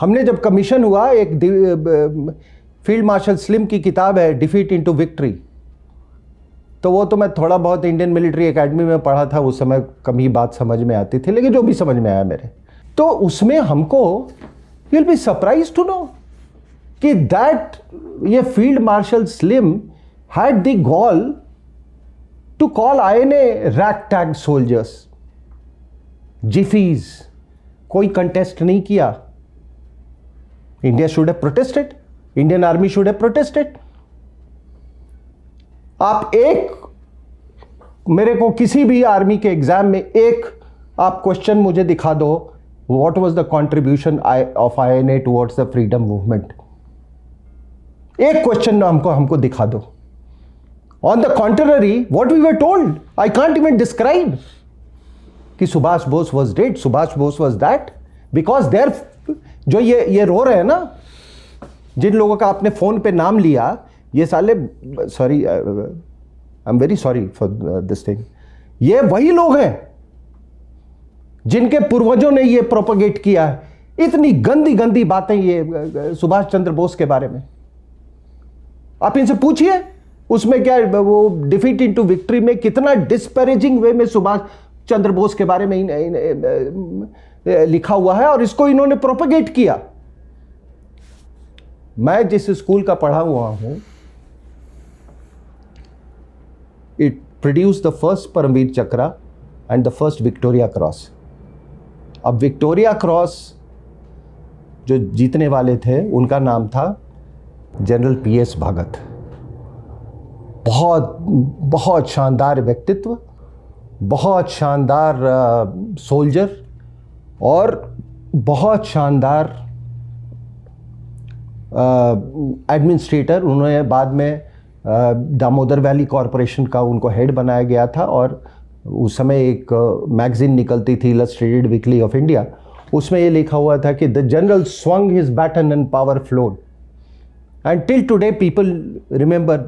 हमने जब कमीशन हुआ एक फील्ड मार्शल स्लिम की किताब है डिफीट इनटू विक्ट्री तो वो तो मैं थोड़ा बहुत इंडियन मिलिट्री एकेडमी में पढ़ा था उस समय कम ही बात समझ में आती थी लेकिन जो भी समझ में आया मेरे तो उसमें हमको will be surprise to know कि दैट ये field marshal Slim had the gall to call I N A INA tag soldiers JIFs कोई कंटेस्ट नहीं किया India should have protested Indian army should have protested आप एक मेरे को किसी भी आर्मी के एग्जाम में एक आप क्वेश्चन मुझे दिखा दो what was the contribution of INA towards the freedom movement एक क्वेश्चन हमको हमको दिखा दो on the contrary what we were told I can't even describe कि Subhash Bose was dead Subhash Bose was that because there जो ये ये रो रहे हैं ना जिन लोगों का आपने फ़ोन पे नाम लिया ये साले sorry I am very sorry for this thing ये वही लोग हैं जिनके पूर्वजों ने ये प्रोपोगेट किया है इतनी गंदी गंदी बातें ये uh, सुभाष चंद्र बोस के बारे में आप इनसे पूछिए उसमें क्या वो डिफीट इनटू विक्ट्री में कितना डिस्परेजिंग वे में सुभाष चंद्र बोस के बारे में इन, इन, इन, लिखा हुआ है और इसको इन्होंने प्रोपोगेट किया मैं जिस स्कूल का पढ़ा हुआ हूं it produce the first Paramvir Chakra and the first Victoria Cross अब विक्टोरिया क्रॉस जो जीतने वाले थे उनका नाम था जनरल पी एस भगत बहुत बहुत शानदार व्यक्तित्व बहुत शानदार सोल्जर और बहुत शानदार एडमिनिस्ट्रेटर उन्होंने बाद में दामोदर वैली कॉरपोरेशन का उनको हेड बनाया गया था और उस समय एक मैगज़ीन निकलती थी इलस्ट्रेटेड वीकली ऑफ इंडिया उसमें ये लिखा हुआ था कि the general swung his baton and power flowed and till today people remember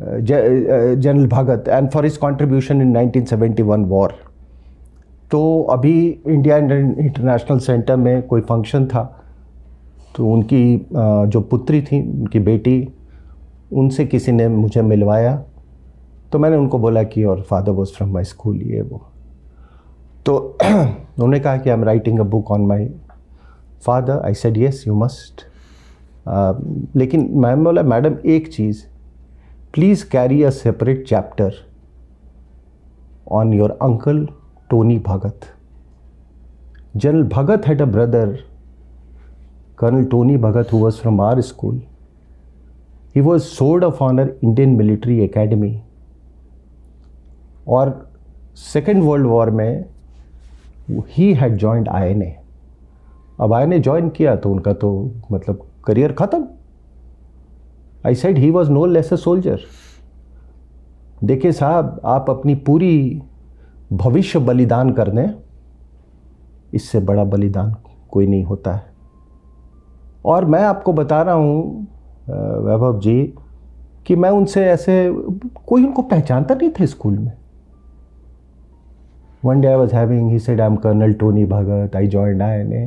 general Bhagat and for his contribution in 1971 war तो अभी इंडिया इंटरनेशनल सेंटर में कोई फंक्शन था तो उनकी uh, जो पुत्री थी उनकी बेटी उनसे किसी ने मुझे मिलवाया तो मैंने उनको बोला कि और father was from my school ये वो तो *clears throat* उन्होंने कहा कि I am writing a book on my father I said yes you must लेकिन मैम बोला मैडम एक चीज़ please carry a separate chapter on your uncle Tony Bhagat general Bhagat had a brother colonel Tony Bhagat who was from our school he was sword of honour Indian Military Academy और second world war में ही had joined I N A अब I N A join किया तो उनका तो मतलब career ख़त्म I said he was no less a soldier देखिए साहब आप अपनी पूरी भविष्य बलिदान कर दें इससे बड़ा बलिदान कोई नहीं होता है और मैं आपको बता रहा हूँ वैभव जी कि मैं उनसे ऐसे कोई उनको पहचानता नहीं था स्कूल में one day I was having he said I am colonel Tony Bhagat I join I ने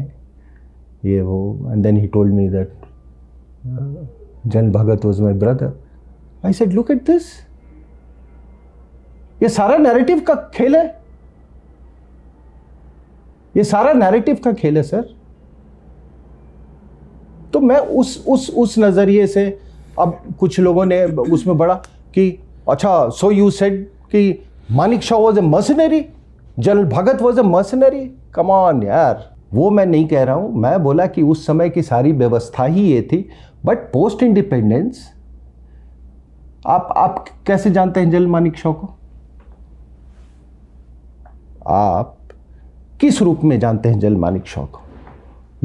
ये वो and then he told me that Gen Bhagat was my brother I said look at this ये सारा नैरेटिव का खेल है ये सारा नैरेटिव का खेल है सर तो मैं उस उस उस नज़रिए से अब कुछ लोगों ने उसमें बड़ा कि अच्छा सो यू सेड कि Manekshaw was a mercenary general Bhagat was a mercenary come on यार वो मैं नहीं कह रहा हूं मैं बोला कि उस समय की सारी व्यवस्था ही ये थी बट पोस्ट इंडिपेंडेंस आप आप कैसे जानते हैं जल मानिक शॉ को आप किस रूप में जानते हैं जल मानिक शॉ को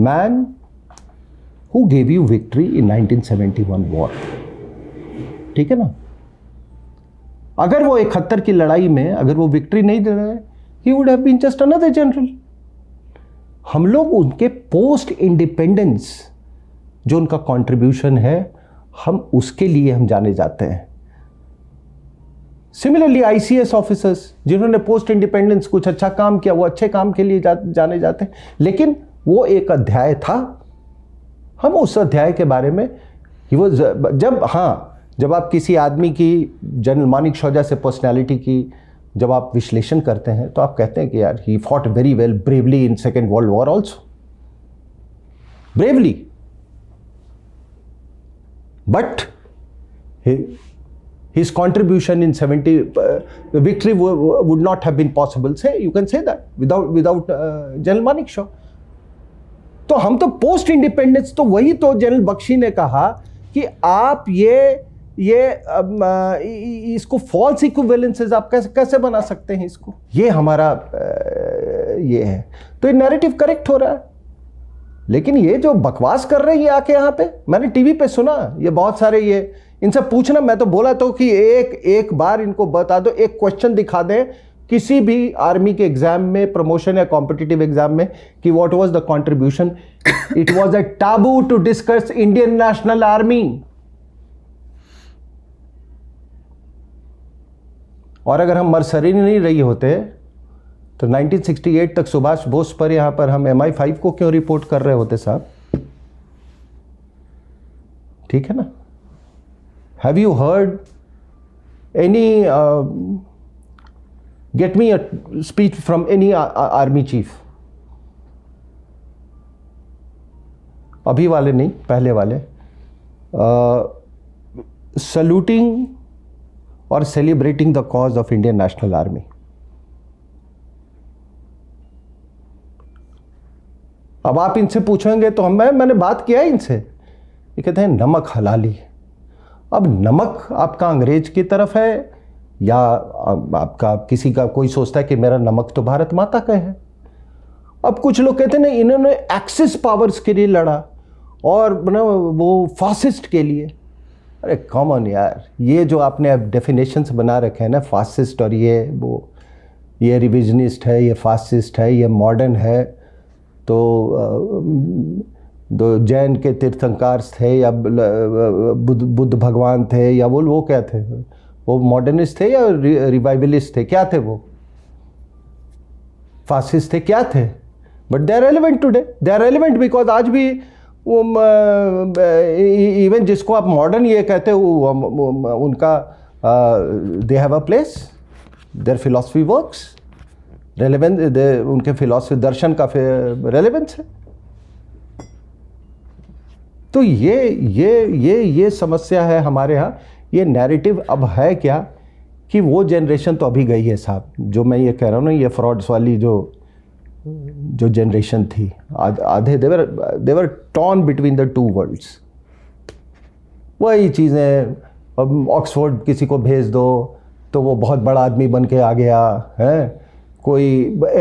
man who gave you victory in 1971 war ठीक है ना अगर वो इकहत्तर की लड़ाई में अगर वो विक्ट्री नहीं दे रहे he would have been just another general हम लोग उनके पोस्ट इंडिपेंडेंस जो उनका कंट्रीब्यूशन है हम उसके लिए हम जाने जाते हैं सिमिलरली आईसीएस ऑफिसर्स जिन्होंने पोस्ट इंडिपेंडेंस कुछ अच्छा काम किया वो अच्छे काम के लिए जा, जाने जाते हैं लेकिन वो एक अध्याय था हम उस अध्याय के बारे में वो जब हाँ जब आप किसी आदमी की जनरल मानिक शौजा से पर्सनैलिटी की जब आप विश्लेषण करते हैं तो आप कहते हैं कि यार he fought very well bravely in second world war also bravely but his contribution in 70 uh, the victory would not have been possible say you can say that without without uh, general manik shaw तो हम तो post independence तो वही तो general Bakshi ने कहा कि आप ये ये अब, आ, इसको फॉल्स इक्विवेलेंसेस आप कैसे कैसे बना सकते हैं इसको ये हमारा आ, ये है तो ये नैरेटिव करेक्ट हो रहा है लेकिन ये जो बकवास कर रहे हैं ये आके यहाँ पे मैंने टीवी पे सुना ये बहुत सारे ये इनसे पूछना मैं तो बोला तो कि एक एक बार इनको बता दो एक क्वेश्चन दिखा दें किसी भी आर्मी के एग्जाम में प्रमोशन या कॉम्पिटिटिव एग्जाम में कि what was the contribution it was a taboo to discuss Indian national army और अगर हम मर्सरी नहीं रही होते तो 1968 तक सुभाष बोस पर यहां पर हम एम आई फाइव को क्यों रिपोर्ट कर रहे होते साहब ठीक है ना have you heard any get me speech from any army chief अभी वाले नहीं पहले वाले सल्यूटिंग uh, और celebrating the cause of Indian national army अब आप इनसे पूछेंगे तो हम मैं मैंने बात किया इनसे ये कहते हैं नमक हलाली अब नमक आपका अंग्रेज की तरफ है या आपका किसी का कोई सोचता है कि मेरा नमक तो भारत माता का है अब कुछ लोग कहते हैं ना इन्होंने एक्सिस पावर्स के लिए लड़ा और ना वो फासिस्ट के लिए अरे कॉमन यार ये जो आपने अब डेफिनेशंस बना रखे हैं ना फासिस्ट और ये वो ये रिविजनिस्ट है ये फासिस्ट है ये मॉडर्न है तो दो जैन के तीर्थंकार थे या बुद्ध बुद्ध भगवान थे या वो वो क्या थे वो मॉडर्निस्ट थे या रिवाइवलिस्ट थे क्या थे वो फासिस्ट थे क्या थे but they are relevant today they are relevant because आज भी वो इवन जिसको आप मॉडर्न ये कहते हो उनका they have a place their philosophy works relevance eh, उनके फिलोसफी दर्शन का रेलेवेंस है तो ये ये ये ये समस्या है हमारे यहाँ ये नैरेटिव अब है क्या कि वो जनरेशन तो अभी गई है साहब जो मैं ये कह रहा हूँ ना ये फ्रॉड्स वाली जो जो जनरेशन थी आधे they were they were torn between the two worlds वही चीज़ें अब ऑक्सफोर्ड किसी को भेज दो तो वो बहुत बड़ा आदमी बन के आ गया है कोई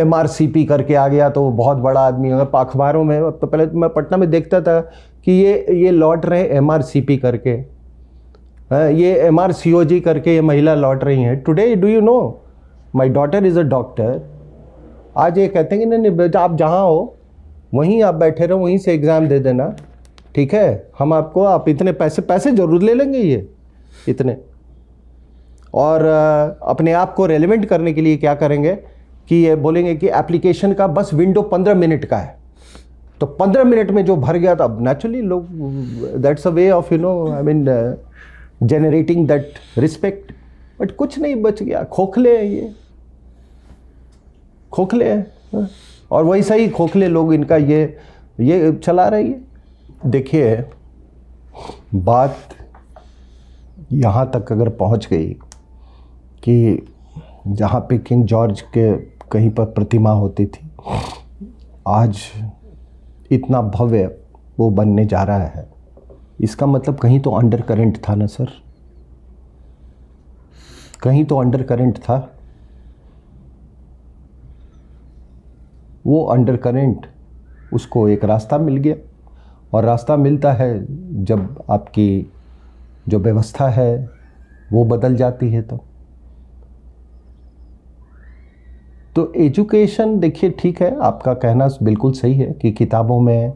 एम करके आ गया तो वो बहुत बड़ा आदमी होगा अखबारों में अब तो पहले तो मैं पटना में देखता था कि ये ये लौट रहे हैं एम करके हाँ, ये एम आर करके ये महिला लौट रही हैं today do you know my daughter is a doctor आज ये कहते हैं कि नहीं बेटा आप जहाँ हो वहीं आप बैठे रहो वहीं से एग्ज़ाम दे देना ठीक है हम आपको आप इतने पैसे पैसे ज़रूर ले लेंगे ये इतने और अपने आप को रेलिवेंट करने के लिए क्या करेंगे कि ये बोलेंगे कि एप्लीकेशन का बस विंडो पंद्रह मिनट का है तो पंद्रह मिनट में जो भर गया था नेचुरली लोग that's a way of you know I mean generating that respect but कुछ नहीं बच गया खोखले हैं ये खोखले हैं हाँ। और वैसा ही खोखले लोग इनका ये ये चला रही है देखिए बात यहाँ तक अगर पहुँच गई कि जहाँ पे किंग जॉर्ज के कहीं पर प्रतिमा होती थी आज इतना भव्य वो बनने जा रहा है इसका मतलब कहीं तो अंडर करंट था ना सर कहीं तो अंडर करंट था वो अंडर करंट उसको एक रास्ता मिल गया और रास्ता मिलता है जब आपकी जो व्यवस्था है वो बदल जाती है तो तो एजुकेशन देखिए ठीक है आपका कहना बिल्कुल सही है कि किताबों में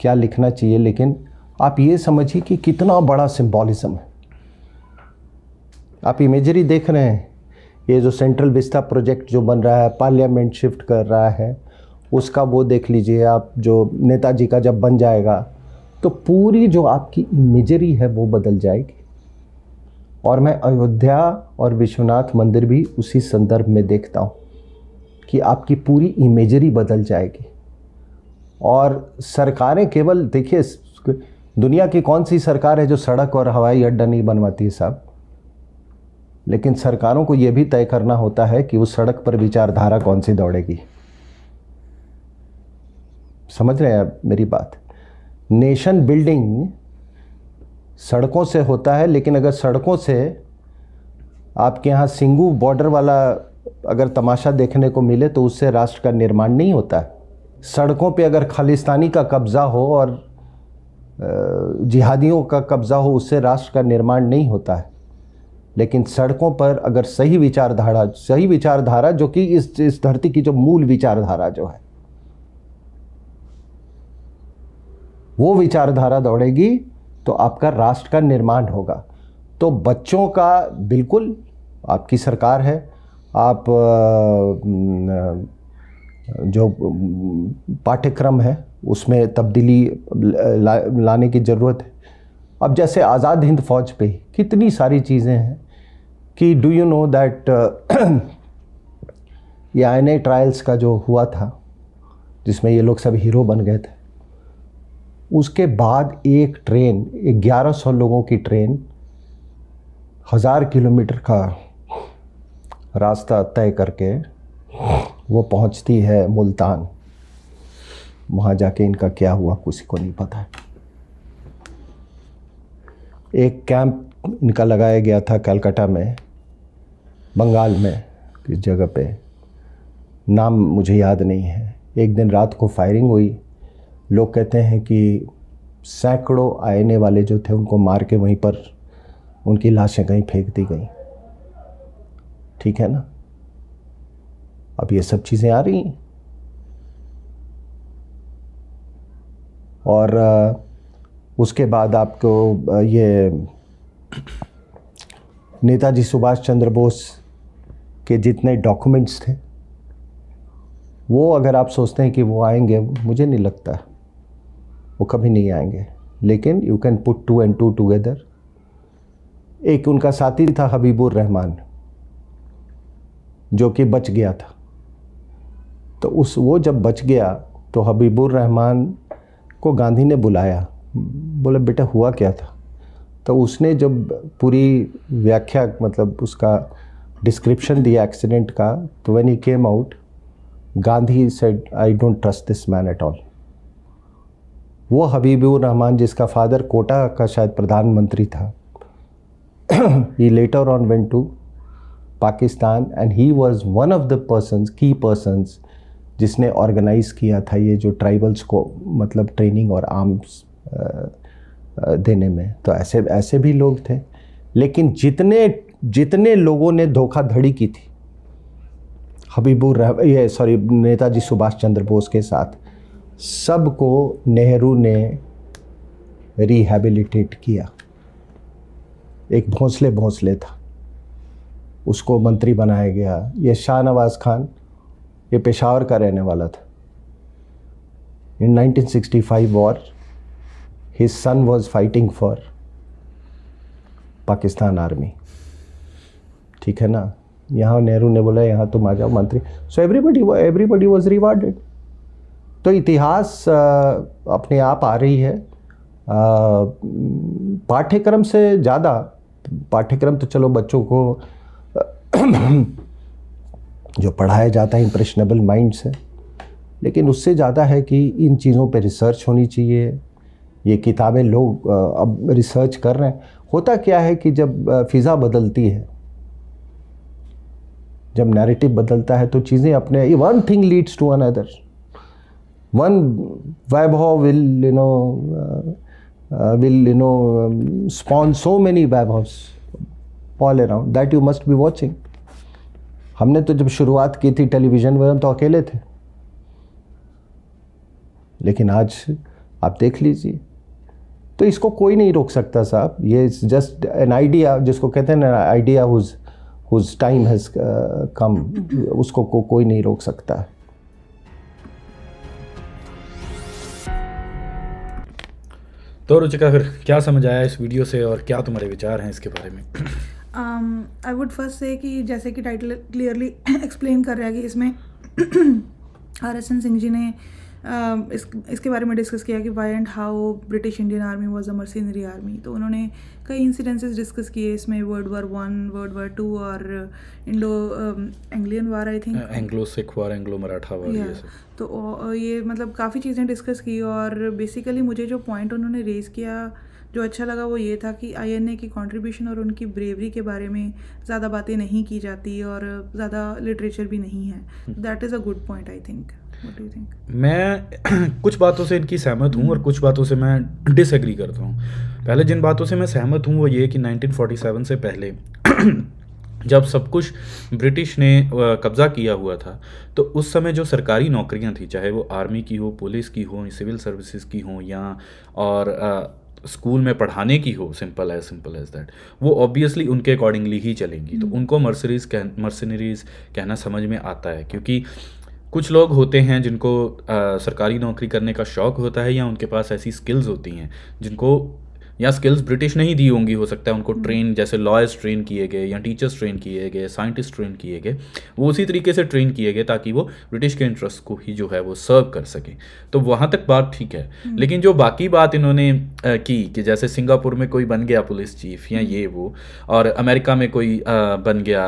क्या लिखना चाहिए लेकिन आप ये समझिए कि कितना बड़ा सिम्बॉलिज़म है आप इमेजरी देख रहे हैं ये जो सेंट्रल विस्ता प्रोजेक्ट जो बन रहा है पार्लियामेंट शिफ्ट कर रहा है उसका वो देख लीजिए आप जो नेताजी का जब बन जाएगा तो पूरी जो आपकी इमेजरी है वो बदल जाएगी और मैं अयोध्या और विश्वनाथ मंदिर भी उसी संदर्भ में देखता हूँ कि आपकी पूरी इमेजरी बदल जाएगी और सरकारें केवल देखिए दुनिया की कौन सी सरकार है जो सड़क और हवाई अड्डा नहीं बनवाती है साहब लेकिन सरकारों को यह भी तय करना होता है कि उस सड़क पर विचारधारा कौन सी दौड़ेगी समझ रहे हैं मेरी बात नेशन बिल्डिंग सड़कों से होता है लेकिन अगर सड़कों से आपके यहाँ सिंगू बॉर्डर वाला अगर तमाशा देखने को मिले तो उससे राष्ट्र का निर्माण नहीं होता है सड़कों पे अगर खालिस्तानी का कब्ज़ा हो और जिहादियों का कब्ज़ा हो उससे राष्ट्र का निर्माण नहीं होता है लेकिन सड़कों पर अगर सही विचारधारा सही विचारधारा जो कि इस इस धरती की जो मूल विचारधारा जो है वो विचारधारा दौड़ेगी तो आपका राष्ट्र का निर्माण होगा तो बच्चों का बिल्कुल आपकी सरकार है आप जो पाठ्यक्रम है उसमें तब्दीली ला, लाने की ज़रूरत है अब जैसे आज़ाद हिंद फौज पे कितनी सारी चीज़ें हैं कि डू यू नो दैट *clears throat* ये आई ट्रायल्स का जो हुआ था जिसमें ये लोग सब हीरो बन गए थे उसके बाद एक ट्रेन ग्यारह सौ लोगों की ट्रेन हज़ार किलोमीटर का रास्ता तय करके वो पहुंचती है मुल्तान वहाँ जाके इनका क्या हुआ किसी को नहीं पता है एक कैंप इनका लगाया गया था कलकत्ता में बंगाल में किस जगह पे नाम मुझे याद नहीं है एक दिन रात को फायरिंग हुई लोग कहते हैं कि सैकड़ों आने वाले जो थे उनको मार के वहीं पर उनकी लाशें कहीं फेंक दी गई ठीक है ना अब ये सब चीज़ें आ रही हैं और उसके बाद आपको ये नेताजी सुभाष चंद्र बोस के जितने डॉक्यूमेंट्स थे वो अगर आप सोचते हैं कि वो आएंगे मुझे नहीं लगता वो कभी नहीं आएंगे लेकिन you can put two and two together एक उनका साथी था हबीबुर रहमान जो कि बच गया था तो उस वो जब बच गया तो हबीबुर रहमान को गांधी ने बुलाया बोले बेटा हुआ क्या था तो उसने जब पूरी व्याख्या मतलब उसका डिस्क्रिप्शन दिया एक्सीडेंट का तो when he came out Gandhi said I don't trust this man at all वो हबीबुर रहमान जिसका फादर कोटा का शायद प्रधानमंत्री था he later on went to Pakistan and he was one of the person की पर्सनस जिसने ऑर्गेनाइज़ किया था ये जो ट्राइबल्स को मतलब ट्रेनिंग और आर्म्स देने में तो ऐसे ऐसे भी लोग थे लेकिन जितने जितने लोगों ने धोखाधड़ी की थी हबीबुर रह ये सॉरी नेताजी सुभाष चंद्र बोस के साथ सबको नेहरू ने रिहेबिलिटेट किया एक भोंसले भोंसले था उसको मंत्री बनाया गया ये शाहनवाज़ खान ये पेशावर का रहने वाला था in 1965 war his son was fighting for Pakistan army ठीक है ना यहाँ नेहरू ने बोला यहाँ तुम आ जाओ मंत्री so everybody everybody was rewarded तो इतिहास अपने आप आ रही है पाठ्यक्रम से ज़्यादा पाठ्यक्रम तो चलो बच्चों को जो पढ़ाया जाता है इम्प्रेशनेबल माइंड से लेकिन उससे ज़्यादा है कि इन चीज़ों पे रिसर्च होनी चाहिए ये किताबें लोग अब रिसर्च कर रहे हैं होता क्या है कि जब फ़िज़ा बदलती है जब नैरेटिव बदलता है तो चीज़ें अपने one thing leads to another one Vaibhav will you know will you know spawn so many Vaibhavs all around that you must be हमने तो जब शुरुआत की थी टेलीविज़न में हम तो अकेले थे लेकिन आज आप देख लीजिए तो इसको कोई नहीं रोक सकता साहब ये जस्ट एन आइडिया जिसको कहते हैं ना idea whose whose time has come उसको को, कोई नहीं रोक सकता तो रुचिका फिर क्या समझ आया इस वीडियो से और क्या तुम्हारे विचार हैं इसके बारे में आई वुड फर्स्ट से कि जैसे कि टाइटल क्लियरली एक्सप्लेन कर रहा है कि इसमें R S N Singh ji ने um, इस इसके बारे में डिस्कस किया कि why and how British Indian army was a mercenary army तो उन्होंने कई इंसिडेंसेस डिस्कस किए इसमें world war one world war two और Indo Anglian war I think Anglo Sikh war Anglo Maratha war तो uh, ये मतलब काफ़ी चीज़ें डिस्कस की और बेसिकली मुझे जो पॉइंट उन्होंने रेज किया जो अच्छा लगा वो ये था कि आई की कंट्रीब्यूशन और उनकी ब्रेवरी के बारे में ज़्यादा बातें नहीं की जाती और ज़्यादा लिटरेचर भी नहीं है that is a good point I think मैं *clears throat* कुछ बातों से इनकी सहमत हूँ और कुछ बातों से मैं डिसएग्री करता हूँ पहले जिन बातों से मैं सहमत हूँ वो ये कि 1947 से पहले *clears throat* जब सब कुछ ब्रिटिश ने कब्ज़ा किया हुआ था तो उस समय जो सरकारी नौकरियां थी चाहे वो आर्मी की हो पुलिस की हो सिविल सर्विसेज की हो या और स्कूल में पढ़ाने की हो simple as simple as that वो ऑब्वियसली उनके अकॉर्डिंगली ही चलेंगी तो हम्म। उनको मर्सरीज कह मर्सनरीज कहना समझ में आता है क्योंकि कुछ लोग होते हैं जिनको आ, सरकारी नौकरी करने का शौक़ होता है या उनके पास ऐसी स्किल्स होती हैं जिनको या स्किल्स ब्रिटिश नहीं दी होंगी हो सकता है उनको ट्रेन हम्म। जैसे लॉयर्स ट्रेन किए गए या टीचर्स ट्रेन किए गए साइंटिस्ट ट्रेन किए गए वो उसी तरीके से ट्रेन किए गए ताकि वो ब्रिटिश के इंटरेस्ट को ही जो है वो सर्व कर सकें तो वहाँ तक बात ठीक है हम्म। लेकिन जो बाकी बात इन्होंने की कि जैसे सिंगापुर में कोई बन गया पुलिस चीफ या हम्म। ये वो और अमेरिका में कोई बन गया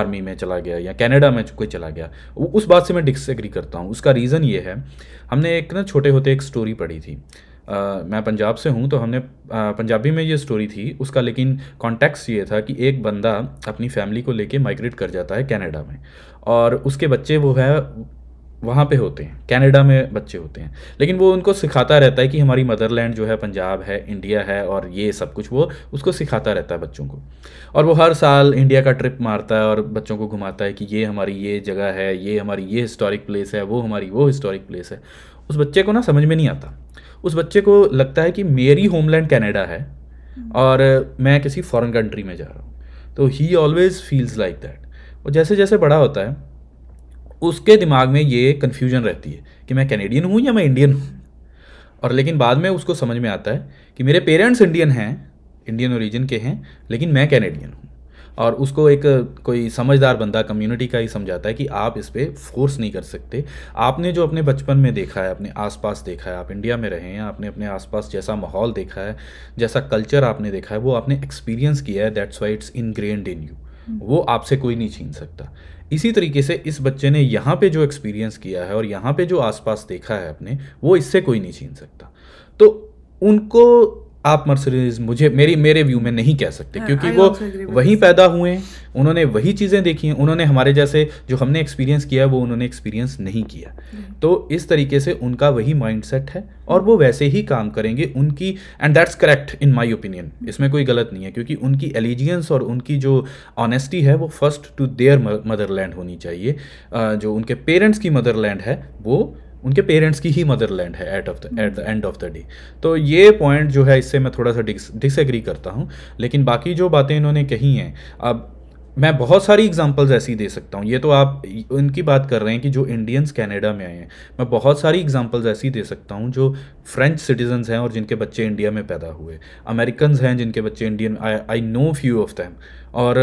आर्मी में चला गया या कैनेडा में कोई चला गया उस बात से मैं डिसएग्री करता हूँ उसका रीज़न ये है हमने एक ना छोटे होते एक स्टोरी पढ़ी थी आ, मैं पंजाब से हूँ तो हमने आ, पंजाबी में ये स्टोरी थी उसका लेकिन कॉन्टेक्स्ट ये था कि एक बंदा अपनी फैमिली को लेके माइग्रेट कर जाता है कनाडा में और उसके बच्चे वो है वहाँ पे होते हैं कनाडा में बच्चे होते हैं लेकिन वो उनको सिखाता रहता है कि हमारी मदरलैंड जो है पंजाब है इंडिया है और ये सब कुछ वो उसको सिखाता रहता है बच्चों को और वो हर साल इंडिया का ट्रिप मारता है और बच्चों को घुमाता है कि ये हमारी ये जगह है ये हमारी ये हिस्टोरिक प्लेस है वो हमारी वो हिस्टोरिक प्लेस है उस बच्चे को ना समझ में नहीं आता उस बच्चे को लगता है कि मेरी होमलैंड कनाडा है और मैं किसी फॉरेन कंट्री में जा रहा हूँ तो he always feels like that और जैसे जैसे बड़ा होता है उसके दिमाग में ये कन्फ्यूजन रहती है कि मैं कैनेडियन हूँ या मैं इंडियन हूँ और लेकिन बाद में उसको समझ में आता है कि मेरे पेरेंट्स इंडियन हैं इंडियन ओरिजिन के हैं लेकिन मैं कैनेडियन हूँ और उसको एक कोई समझदार बंदा कम्युनिटी का ही समझाता है कि आप इस पर फोर्स नहीं कर सकते आपने जो अपने बचपन में देखा है अपने आसपास देखा है आप इंडिया में रहे हैं आपने अपने आसपास जैसा माहौल देखा है जैसा कल्चर आपने देखा है वो आपने एक्सपीरियंस किया है that's why it's ingrained in you वो आपसे कोई नहीं छीन सकता इसी तरीके से इस बच्चे ने यहाँ पे जो एक्सपीरियंस किया है और यहाँ पे जो आसपास देखा है अपने वो इससे कोई नहीं छीन सकता तो उनको आप मर्सरीज मुझे मेरी मेरे व्यू में नहीं कह सकते हाँ, क्योंकि वो वहीं पैदा हुए उन्होंने वही चीज़ें देखी हैं उन्होंने हमारे जैसे जो हमने एक्सपीरियंस किया वो उन्होंने एक्सपीरियंस नहीं किया hmm. तो इस तरीके से उनका वही माइंडसेट है और वो वैसे ही काम करेंगे उनकी and that's correct in my opinion इसमें कोई गलत नहीं है क्योंकि उनकी एलिजियंस और उनकी जो ऑनेस्टी है वो फर्स्ट टू देयर मदरलैंड होनी चाहिए जो उनके पेरेंट्स की मदरलैंड है वो उनके पेरेंट्स की ही मदरलैंड है at of the at the end of the day तो ये पॉइंट जो है इससे मैं थोड़ा सा डिसएग्री करता हूँ लेकिन बाकी जो बातें इन्होंने कही हैं अब मैं बहुत सारी एग्जांपल्स ऐसी दे सकता हूँ ये तो आप इनकी बात कर रहे हैं कि जो इंडियंस कनाडा में आए हैं मैं बहुत सारी एग्जांपल्स ऐसी दे सकता हूँ जो फ्रेंच सिटीजन्स हैं और जिनके बच्चे इंडिया में पैदा हुए अमेरिकन हैं जिनके बच्चे Indian I know few of them और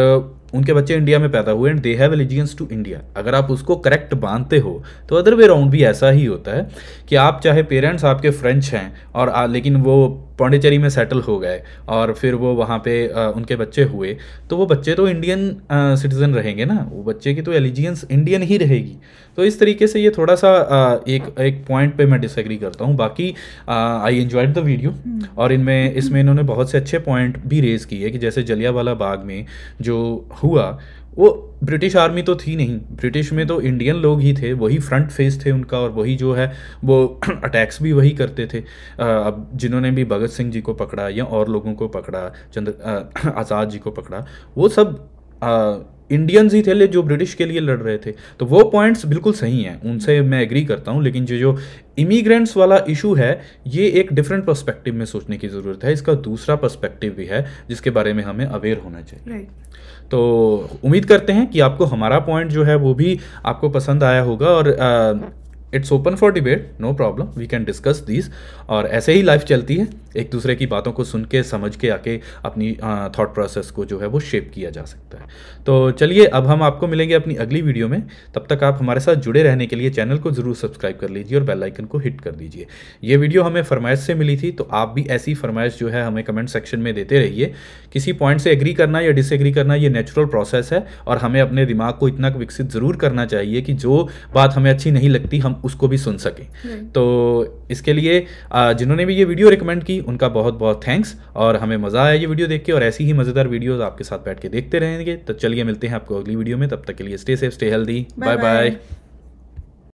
उनके बच्चे इंडिया में पैदा हुए and they have allegiance to India अगर आप उसको करेक्ट बांधते हो तो अदर वे राउंड भी ऐसा ही होता है कि आप चाहे पेरेंट्स आपके फ्रेंच हैं और आ, लेकिन वो पौंडीचेरी में सेटल हो गए और फिर वो वहाँ पे उनके बच्चे हुए तो वो बच्चे तो इंडियन सिटीज़न रहेंगे ना वो बच्चे की तो एलिजियंस इंडियन ही रहेगी तो इस तरीके से ये थोड़ा सा एक एक पॉइंट पे मैं डिसएग्री करता हूँ बाकी आई एन्जॉयड द वीडियो और इनमें इसमें इन्होंने बहुत से अच्छे पॉइंट भी रेज़ किए कि जैसे जलियावाला बाग में जो हुआ वो ब्रिटिश आर्मी तो थी नहीं ब्रिटिश में तो इंडियन लोग ही थे वही फ्रंट फेस थे उनका और वही जो है वो अटैक्स *clears throat* भी वही करते थे अब जिन्होंने भी भगत सिंह जी को पकड़ा या और लोगों को पकड़ा चंद्र *clears throat* आज़ाद जी को पकड़ा वो सब आ, इंडियंस ही थे ले जो ब्रिटिश के लिए लड़ रहे थे तो वो पॉइंट्स बिल्कुल सही हैं उनसे मैं एग्री करता हूँ लेकिन जो जो इमिग्रेंट्स वाला इशू है ये एक डिफरेंट पर्सपेक्टिव में सोचने की ज़रूरत है इसका दूसरा पर्सपेक्टिव भी है जिसके बारे में हमें अवेयर होना चाहिए right. तो उम्मीद करते हैं कि आपको हमारा पॉइंट जो है वो भी आपको पसंद आया होगा और it's open for debate no problem we can discuss this और ऐसे ही लाइफ चलती है एक दूसरे की बातों को सुन के समझ के आके अपनी थॉट प्रोसेस को जो है वो शेप किया जा सकता है तो चलिए अब हम आपको मिलेंगे अपनी अगली वीडियो में तब तक आप हमारे साथ जुड़े रहने के लिए चैनल को ज़रूर सब्सक्राइब कर लीजिए और बेल आइकन को हिट कर दीजिए ये वीडियो हमें फरमाइश से मिली थी तो आप भी ऐसी फरमाइश जो है हमें कमेंट सेक्शन में देते रहिए किसी पॉइंट से एग्री करना या डिसएग्री करना ये नेचुरल प्रोसेस है और हमें अपने दिमाग को इतना विकसित ज़रूर करना चाहिए कि जो बात हमें अच्छी नहीं लगती हम उसको भी सुन सकें हम्म। तो इसके लिए जिन्होंने भी ये वीडियो रिकमेंड की उनका बहुत बहुत थैंक्स और हमें मज़ा आया ये वीडियो देख के और ऐसी ही मज़ेदार वीडियोज़ आपके साथ बैठ के देखते रहेंगे तो चलिए मिलते हैं आपको अगली वीडियो में तब तक के लिए stay safe stay healthy bye bye